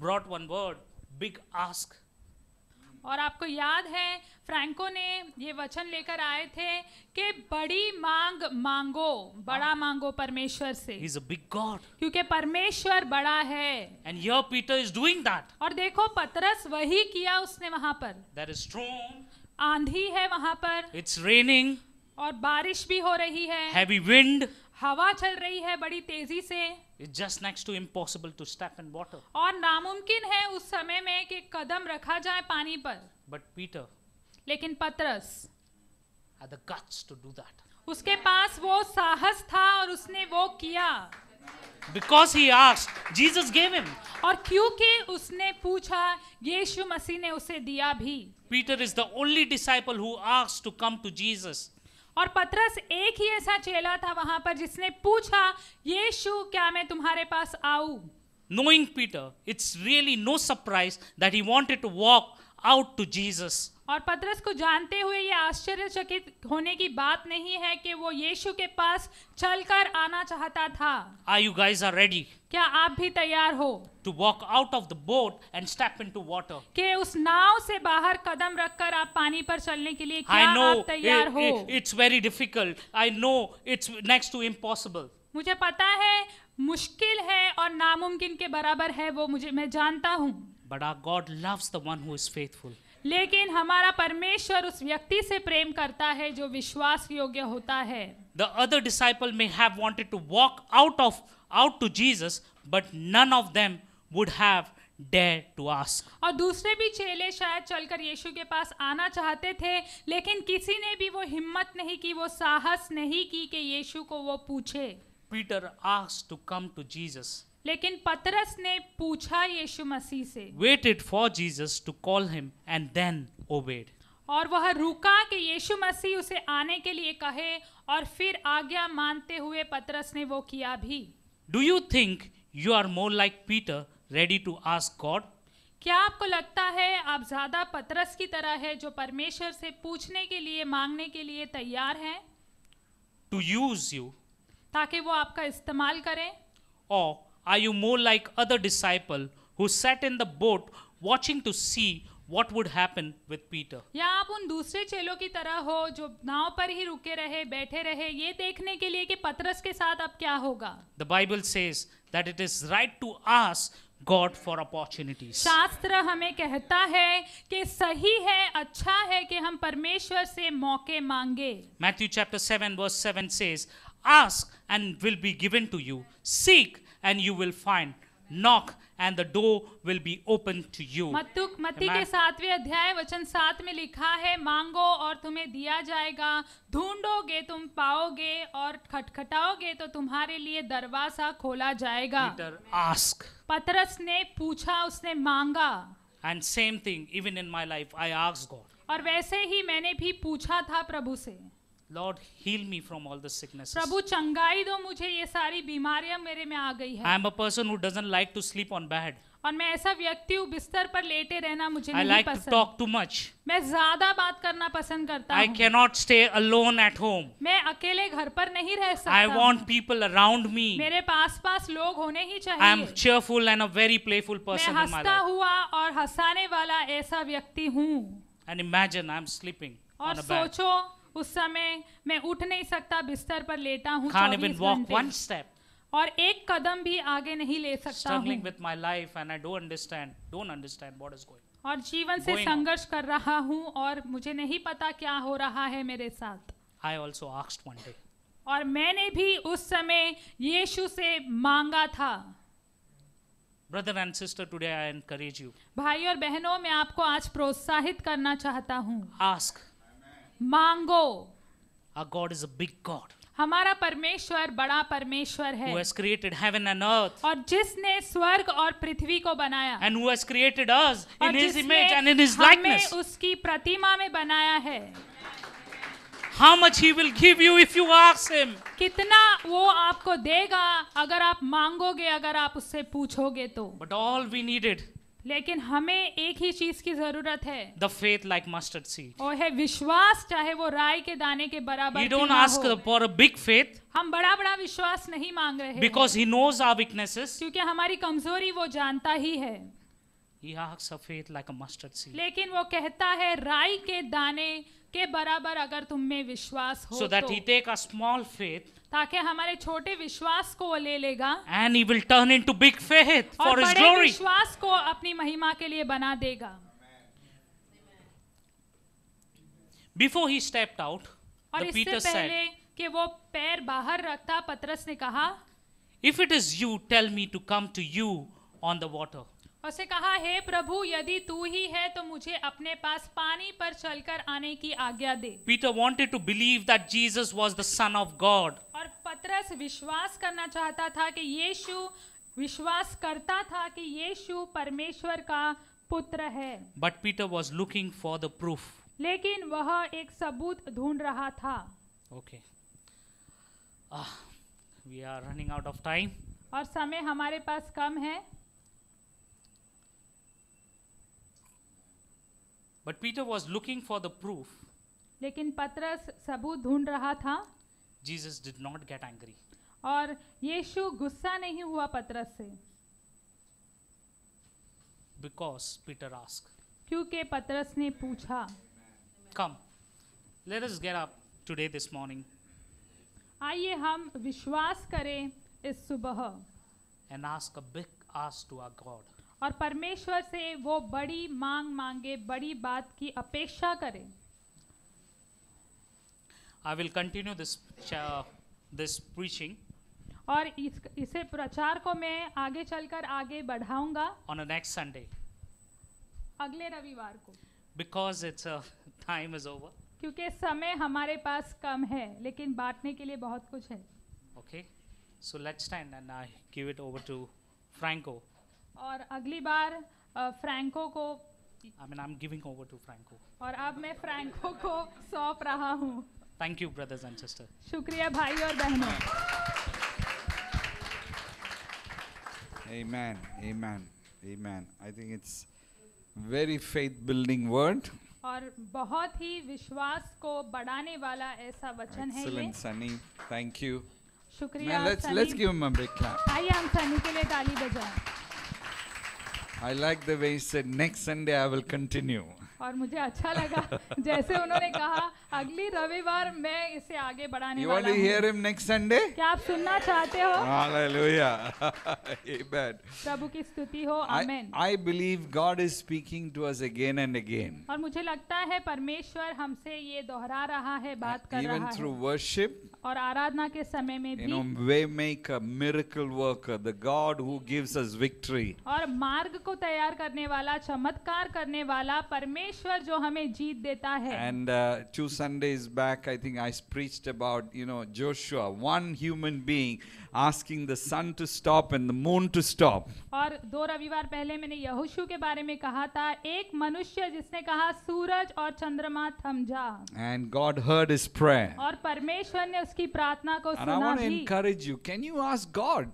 brought one word, big ask. और आपको याद है फ्रैंको ने ये वचन लेकर आए थे कि बड़ी मांग मांगो बड़ा हाँ। मांगो परमेश्वर से इज अ बिग गॉड क्योंकि परमेश्वर बड़ा है and your Peter is doing that और देखो पतरस वही किया उसने वहां पर दैट इज स्ट्रॉन्ग आंधी है वहां पर इट्स रेनिंग और बारिश भी हो रही है हैवी विंड हवा चल रही है बड़ी तेजी से It's just next to impossible to step in water. और नामुमकिन है उस समय में कि कदम रखा जाए पानी पर. But Peter. लेकिन पतरस. Had the guts to do that. उसके पास वो साहस था और उसने वो किया. Because he asked, Jesus gave him. और क्योंकि उसने पूछा, यीशु मसीह ने उसे दिया भी. Peter is the only disciple who asked to come to Jesus. और पतरस एक ही ऐसा चेला था वहां पर जिसने पूछा यीशु क्या मैं तुम्हारे पास आऊ knowing Peter it's really no surprise that he wanted to walk out to jesus और पतरस को जानते हुए ये आश्चर्यचकित होने की बात नहीं है कि वो यीशु के पास चलकर आना चाहता था I you guys are ready क्या आप भी तैयार हो to walk out of the boat and step into water के उस नाव से बाहर कदम रखकर आप पानी पर चलने के लिए क्या know, आप तैयार हो it's very difficult I know it's next to impossible मुझे पता है मुश्किल है और नामुमकिन के बराबर है वो मुझे मैं जानता हूँ बड़ा God loves the one who is faithful लेकिन हमारा परमेश्वर उस व्यक्ति से प्रेम करता है जो विश्वास योग्य होता है the other disciple may have wanted to walk out of out to Jesus, but none of them would have dared to ask. और दूसरे भी चेले शायद चलकर यीशु के पास आना चाहते थे लेकिन किसी ने भी वो हिम्मत नहीं की वो साहस नहीं की कि यीशु को वो पूछे Peter asked to come to Jesus. लेकिन पतरस ने पूछा यीशु मसीह से waited for Jesus to call him and then obeyed और वह रुका कि यीशु मसीह उसे आने के लिए कहे और फिर आज्ञा मानते हुए पतरस ने वो किया भी do you think you are more like Peter ready to ask God क्या आपको लगता है आप ज़्यादा पतरस की तरह है जो परमेश्वर से पूछने के लिए मांगने के लिए तैयार हैं टू यूज यू ताकि वो आपका इस्तेमाल करें Or are you more like other disciple who sat in the boat watching to see what would happen with Peter? या आप उन दूसरे चेलों की तरह हो जो नाव पर ही रुके रहे बैठे रहे ये देखने के लिए कि पतरस के साथ अब क्या होगा The Bible says that it is right to ask God for opportunities. शास्त्र हमें कहता है कि सही है अच्छा है कि हम परमेश्वर से मौके मांगे Matthew chapter 7 verse 7 says ask and will be given to you seek and you will find knock and the door will be open to you. मत्तुक मत्ती के सातवें अध्याय वचन सात में लिखा है मांगो और तुम्हें दिया जाएगा ढूंढोगे तुम पाओगे और खटखटाओगे तो तुम्हारे लिए दरवाजा खोला जाएगा Peter ask. पतरस ने पूछा उसने मांगा And same thing even in my life I asked God. और वैसे ही मैंने भी पूछा था प्रभु से Lord heal me from all the sicknesses. प्रभु चंगाई दो मुझे ये सारी बीमारियां मेरे में आ गई है. I am a person who doesn't like to sleep on bed. और मैं ऐसा व्यक्ति हूँ बिस्तर पर लेटे रहना मुझे I नहीं like पसंद. I like to talk too much. मैं ज्यादा बात करना पसंद करता हूँ. I cannot stay alone at home. मैं अकेले घर पर नहीं रह सकता. I want people around me. मेरे पास पास लोग होने ही चाहिए. I am cheerful and a very playful person. मैं हंसता हुआ और हंसाने वाला ऐसा व्यक्ति हूँ. And imagine I am sleeping. और सोचो उस समय मैं उठ नहीं सकता बिस्तर पर लेटा हूँ और एक कदम भी आगे नहीं ले सकता हूँ with my life and I don't understand don't understand what is going और जीवन से संघर्ष कर रहा हूँ और मुझे नहीं पता क्या हो रहा है मेरे साथ I also asked one day और मैंने भी उस समय यीशु से मांगा था brother and sister today I encourage you भाई और बहनों मैं आपको आज प्रोत्साहित करना चाहता हूँ आस्क मांगो Our God is a big God. हमारा परमेश्वर बड़ा परमेश्वर है who has created heaven and earth. और जिसने स्वर्ग और पृथ्वी को बनाया and who has created us in his image and in his likeness. उसकी प्रतिमा में बनाया है How much he will give you if you ask him. कितना वो आपको देगा अगर आप मांगोगे अगर आप उससे पूछोगे तो But all we needed लेकिन हमें एक ही चीज की जरूरत है the faith like mustard seed और है विश्वास चाहे वो राय के दाने के बराबर you don't ask for a big faith हम बड़ा बड़ा विश्वास नहीं मांग रहे because he knows our weaknesses क्योंकि हमारी कमजोरी वो जानता ही है He asks a faith like a mustard seed. लेकिन वो कहता है राई के दाने के बराबर अगर तुम में विश्वास हो so that तो, he take a small ताकि हमारे छोटे विश्वास को ले लेगा and he will turn into big faith for his glory. और विश्वास को अपनी महिमा के लिए बना देगा बिफोर ही स्टेप आउट और इससे पहले कि वो पैर बाहर रखता पत्रस ने कहा if it is you tell me to come to you on the water उसे कहा हे प्रभु यदि तू ही है तो मुझे अपने पास पानी पर चलकर आने की आज्ञा दे Peter wanted to believe that Jesus was the Son of God और पतरस विश्वास करना चाहता था कि यीशु विश्वास करता था कि यीशु परमेश्वर का पुत्र है but Peter was looking for the proof लेकिन वह एक सबूत ढूंढ रहा था okay we are running out of time और समय हमारे पास कम है But Peter was looking for the proof. लेकिन पतरस सबूत ढूंढ रहा था Jesus did not get angry. और यीशु गुस्सा नहीं हुआ पतरस से Because Peter asked. क्योंकि पतरस ने पूछा Come, let us get up today this morning. आइए हम विश्वास करें इस सुबह And ask a big ask to our God. और परमेश्वर से वो बड़ी मांग मांगे बड़ी बात की अपेक्षा करें I will continue this this preaching और इस, इसे प्रचार को मैं आगे चलकर आगे बढ़ाऊंगा ऑन अ नेक्स्ट संडे अगले रविवार को because it's time is over क्योंकि समय हमारे पास कम है लेकिन बांटने के लिए बहुत कुछ है okay so let's time and I give it over to Franco और अगली बार फ्रैंको को I mean I am giving over to Franco और अब मैं फ्रैंको को सौंप रहा हूँ thank you brothers and sister शुक्रिया भाई और बहनों Amen, amen, amen. I think it's very faith building word. और बहुत ही विश्वास को बढ़ाने वाला ऐसा वचन है ये। Excellent, Sunny. Thank you. शुक्रिया। Sunny. Let's let's give him a big clap. आइए हम Sunny के लिए ताली बजाएं। I like the way he said next Sunday I will continue. और मुझे अच्छा लगा जैसे उन्होंने कहा अगली रविवार मैं इसे आगे बढ़ाने you वाला हूं। You want to hear him next Sunday? क्या आप सुनना चाहते हो? Hallelujah. Amen. प्रभु की स्तुति हो आमेन। I, I believe God is speaking to us again and again. और मुझे लगता है परमेश्वर हमसे ये दोहरा रहा है बात कर रहा है। Even through worship. और आराधना के समय में भी you know, maker, miracle worker, the God who gives us victory. और मार्ग को तैयार करने वाला चमत्कार करने वाला परमेश्वर जो हमें जीत देता है and two Sundays back I think I preach about you know Joshua one human being asking the sun to stop and the moon to stop. और दो रविवार पहले मैंने यहोशू के बारे में कहा था एक मनुष्य जिसने कहा सूरज और चंद्रमा थम जा. And God heard his prayer. और परमेश्वर ने उसकी प्रार्थना को सुना भी. And I want to encourage you. Can you ask God?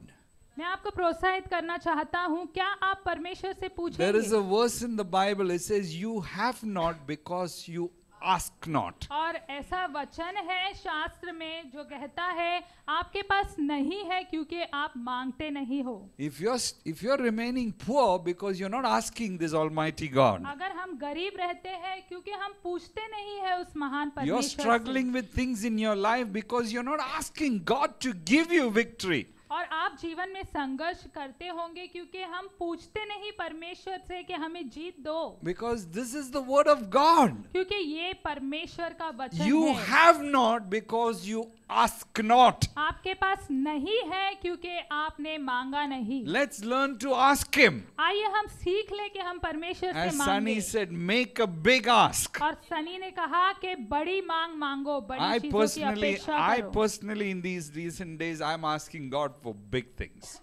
मैं आपको प्रोत्साहित करना चाहता हूँ क्या आप परमेश्वर से पूछेंगे? There is a verse in the Bible. It says, "You have not because you ask not और ऐसा वचन है शास्त्र में जो कहता है आपके पास नहीं है क्योंकि आप मांगते नहीं हो if you if you are remaining poor because you not asking this almighty God अगर हम गरीब रहते हैं क्योंकि हम पूछते नहीं है उस महान परमेश्वर you are struggling with things in your life because you are not asking God to give you victory और आप जीवन में संघर्ष करते होंगे क्योंकि हम पूछते नहीं परमेश्वर से कि हमें जीत दो because this is the word of God क्योंकि ये परमेश्वर का वचन you have not because you ask not. आपके पास नहीं है क्योंकि आपने मांगा नहीं. Let's learn to ask him. आइए हम सीख ले कि हम परमेश्वर As से मांगे. Sunny said, make a big ask. और sunny ने कहा कि बड़ी मांग मांगो, बड़ी I चीजों की अपेक्षा करो. I personally, in these recent days, I'm asking God for big things.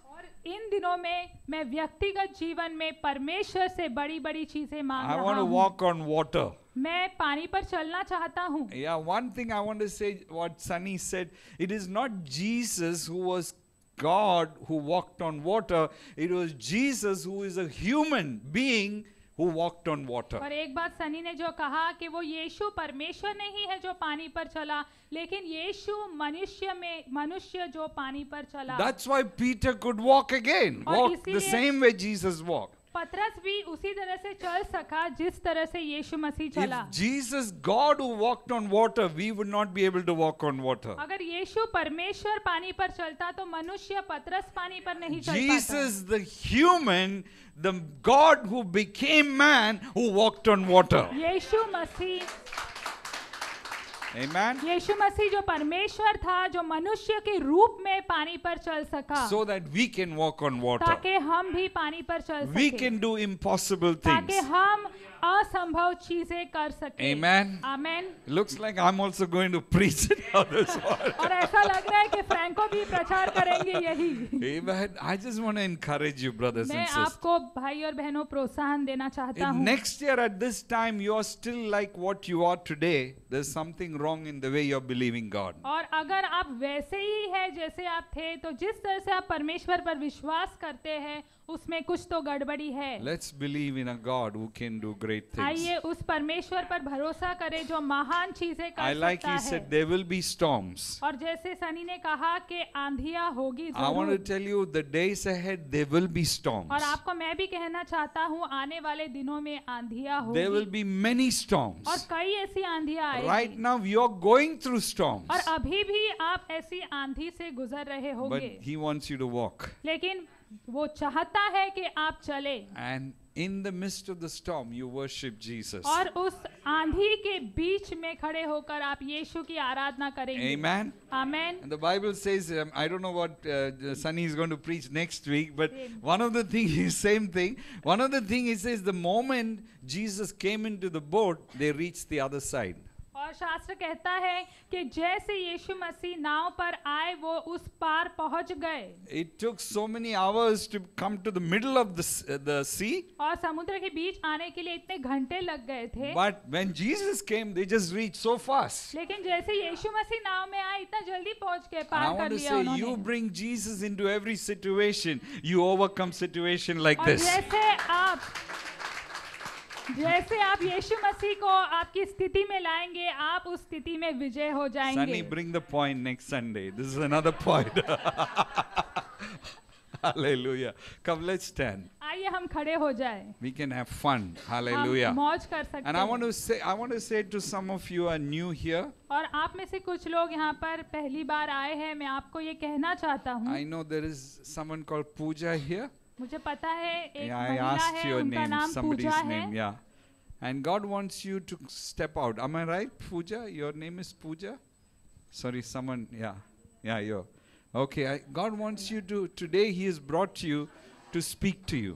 इन दिनों में मैं व्यक्तिगत जीवन में परमेश्वर से बड़ी बड़ी चीजें मांग रहा हूँ। I want to walk on water. मैं पानी पर चलना चाहता हूँ Yeah, one thing I want to say what Sunny said, it is not Jesus who was God who walked on water, it was Jesus who is a human being who walked on water. par ek baat sunny ne jo kaha ki wo yeshu parmeshwar nahi hai jo pani par chala lekin yeshu manushya mein manushya jo pani par chala That's why Peter could walk again, walk the same way Jesus walked. पतरस भी उसी तरह से चल सका जिस तरह से यीशु मसीह चला Jesus God who walked on water we would not be able to walk on water अगर यीशु परमेश्वर पानी पर चलता तो मनुष्य पतरस पानी पर नहीं चल Jesus the human the God who became man who walked on water यीशु मसीह Amen. यीशु मसीह जो परमेश्वर था जो मनुष्य के रूप में पानी पर चल सका so that we can walk on water. ताकि हम भी पानी पर चल सके. We can do impossible things. ताकि हम असंभव चीजें कर सके. Amen. Amen. Looks like I'm also going to preach it on this one. और ऐसा लग रहा है कि फ्रैंको भी प्रचार करेंगे यही. Amen. I just want to encourage you brothers and sisters. मैं आपको भाई और बहनों प्रोत्साहन देना चाहता हूँ. Next year at this time you are still like what you are today. There's something wrong wrong in the way you are believing God. और अगर आप वैसे ही हैं जैसे आप थे तो जिस तरह से आप परमेश्वर पर विश्वास करते हैं उसमें कुछ तो गड़बड़ी है Let's believe in a God who can do great things. आइए उस परमेश्वर पर भरोसा करें जो महान चीजें कर सकता है. I like he said there will be storms. और जैसे सनी ने कहा कि आंधियां होगी I want to tell you the days ahead there will be storms. और आपको मैं भी कहना चाहता हूँ आने वाले दिनों में आंधियां होगी. There will be many storms. और कई ऐसी आंधियां आएंगी. Right now you you are going through storms. और अभी भी आप ऐसी आंधी से गुजर रहे होंगे. But he wants you to walk. लेकिन वो चाहता है कि आप चले. And in the midst of the storm you worship Jesus. और उस आंधी के बीच में खड़े होकर आप यीशु की आराधना करेंगे. Amen. Amen. And the Bible says um, I don't know what uh, Sunny is going to preach next week but Amen. one of the thing is same thing. One of the thing he says the moment Jesus came into the boat they reached the other side. और शास्त्र कहता है कि जैसे यीशु मसीह नाव पर आए वो उस पार पहुंच गए it took so many hours to come to the middle of the sea और समुद्र के बीच आने के लिए इतने घंटे लग गए थे but when Jesus came they just reach so fast लेकिन जैसे यीशु मसीह नाव में आए इतना जल्दी पहुंच गए पार कर लिया उन्होंने you bring Jesus into every situation you overcome situation like this जैसे आप जैसे आप यीशु मसीह को आपकी स्थिति में लाएंगे आप उस स्थिति में विजय हो जाएंगे सनी bring the point next Sunday this is another point hallelujah come let's stand आइए हम खड़े हो जाए we can have fun hallelujah मौज कर सकते हैं and I want to say I want to say to some of you are new here और आप में से कुछ लोग यहाँ पर पहली बार आए हैं मैं आपको ये कहना चाहता हूँ I know there is someone called Pooja here मुझे पता है एक yeah, महिला है उनका name, नाम पूजा है name, yeah. And God wants you to step out. Am I right, Pooja? Your name is Pooja? Sorry, someone, yeah. Yeah, you. Okay, I, God wants you to, today He has brought you to speak to you.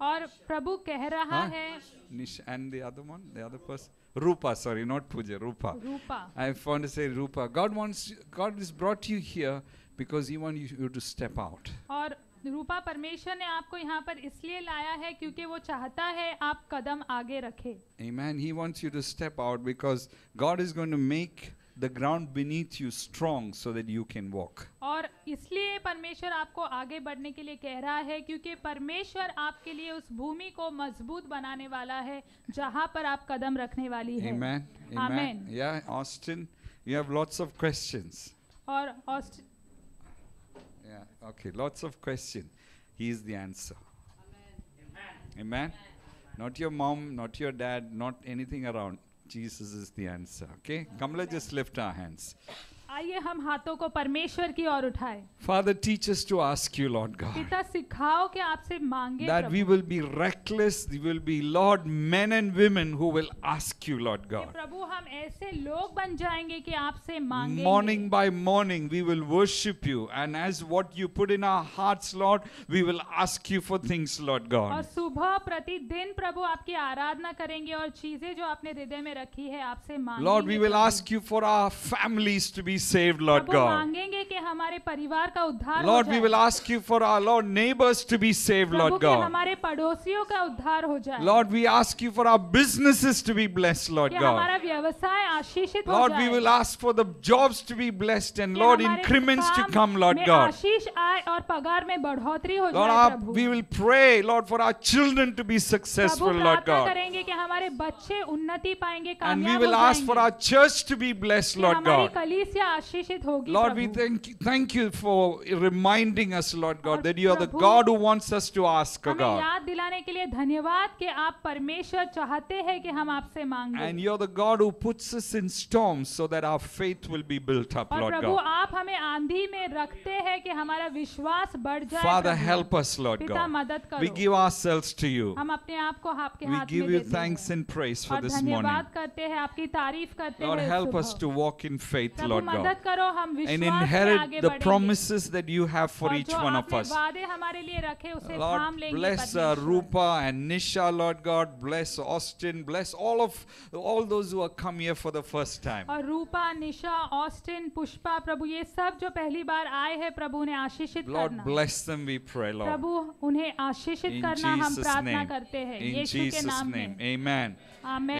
और प्रभु कह रहा huh? है Nish, and the other one, the other person. Rupa, sorry, not Pooja, Rupa. Rupa. I found to say Rupa. God wants, God has brought you here because He wants you to step out. और रूपा परमेश्वर ने आपको यहाँ पर इसलिए लाया है क्योंकि वो चाहता है आप कदम आगे रखे Amen. He wants you to step out because God is going to make the ground beneath you strong so that you can walk. और इसलिए परमेश्वर आपको आगे बढ़ने के लिए कह रहा है क्योंकि परमेश्वर आपके लिए उस भूमि को मजबूत बनाने वाला है जहाँ पर आप कदम रखने वाली है Amen. Amen. Amen. Yeah, Austin, you have lots of questions. और Austin Okay, lots of questions. He is the answer. Amen. Amen. Amen. Not your mom, not your dad, not anything around. Jesus is the answer. Okay? Amen. Kamala just lift our hands. आइए हम हाथों को परमेश्वर की ओर उठाएं Father teach us to ask you Lord God पिता सिखाओ कि आपसे मांगे that we will be reckless we will be Lord men and women who will ask you Lord God प्रभु हम ऐसे लोग बन जाएंगे कि आपसे मांगे। morning by morning we will worship you and as what you put in our hearts Lord we will ask you for things Lord God और सुबह प्रतिदिन प्रभु आपकी आराधना करेंगे और चीजें जो आपने हृदय में रखी है आपसे मांगेंगे Lord we will ask you for our families to be saved, Lord God. Lord, we will ask you for our Lord neighbors to be saved, Lord God. Lord, we ask you for our businesses to be blessed, Lord God. Lord, we will ask for the jobs to be blessed and Lord, increments to come, Lord God. Lord, our, we will pray, Lord, for our children to be successful, Lord God. And we will ask for our church to be blessed, Lord God. Lord we thank you, thank you for reminding us Lord God that you are the God who wants us to ask God And you are the God who puts us in storms so that our faith will be built up Lord God प्रभु आप हमें आंधी में रखते हैं कि हमारा विश्वास बढ़ जाए Father help us Lord God We give ourselves to you We give you thanks and praise for this morning Lord help us to walk in faith Lord God मदद and inherit the promises that you have for each one of us. Lord, bless uh, Rupa and Nisha, Lord God. Bless Austin. Bless all of all those who have come here for the first time. Rupa, Nisha, Austin, Pushpa, Prabhu, प्रभु ये सब जो पहली बार आए हैं प्रभु ने Lord, bless them we pray Lord. प्रभु उन्हें आशीषित In करना हम Jesus name. In Jesus name. Amen. Amen.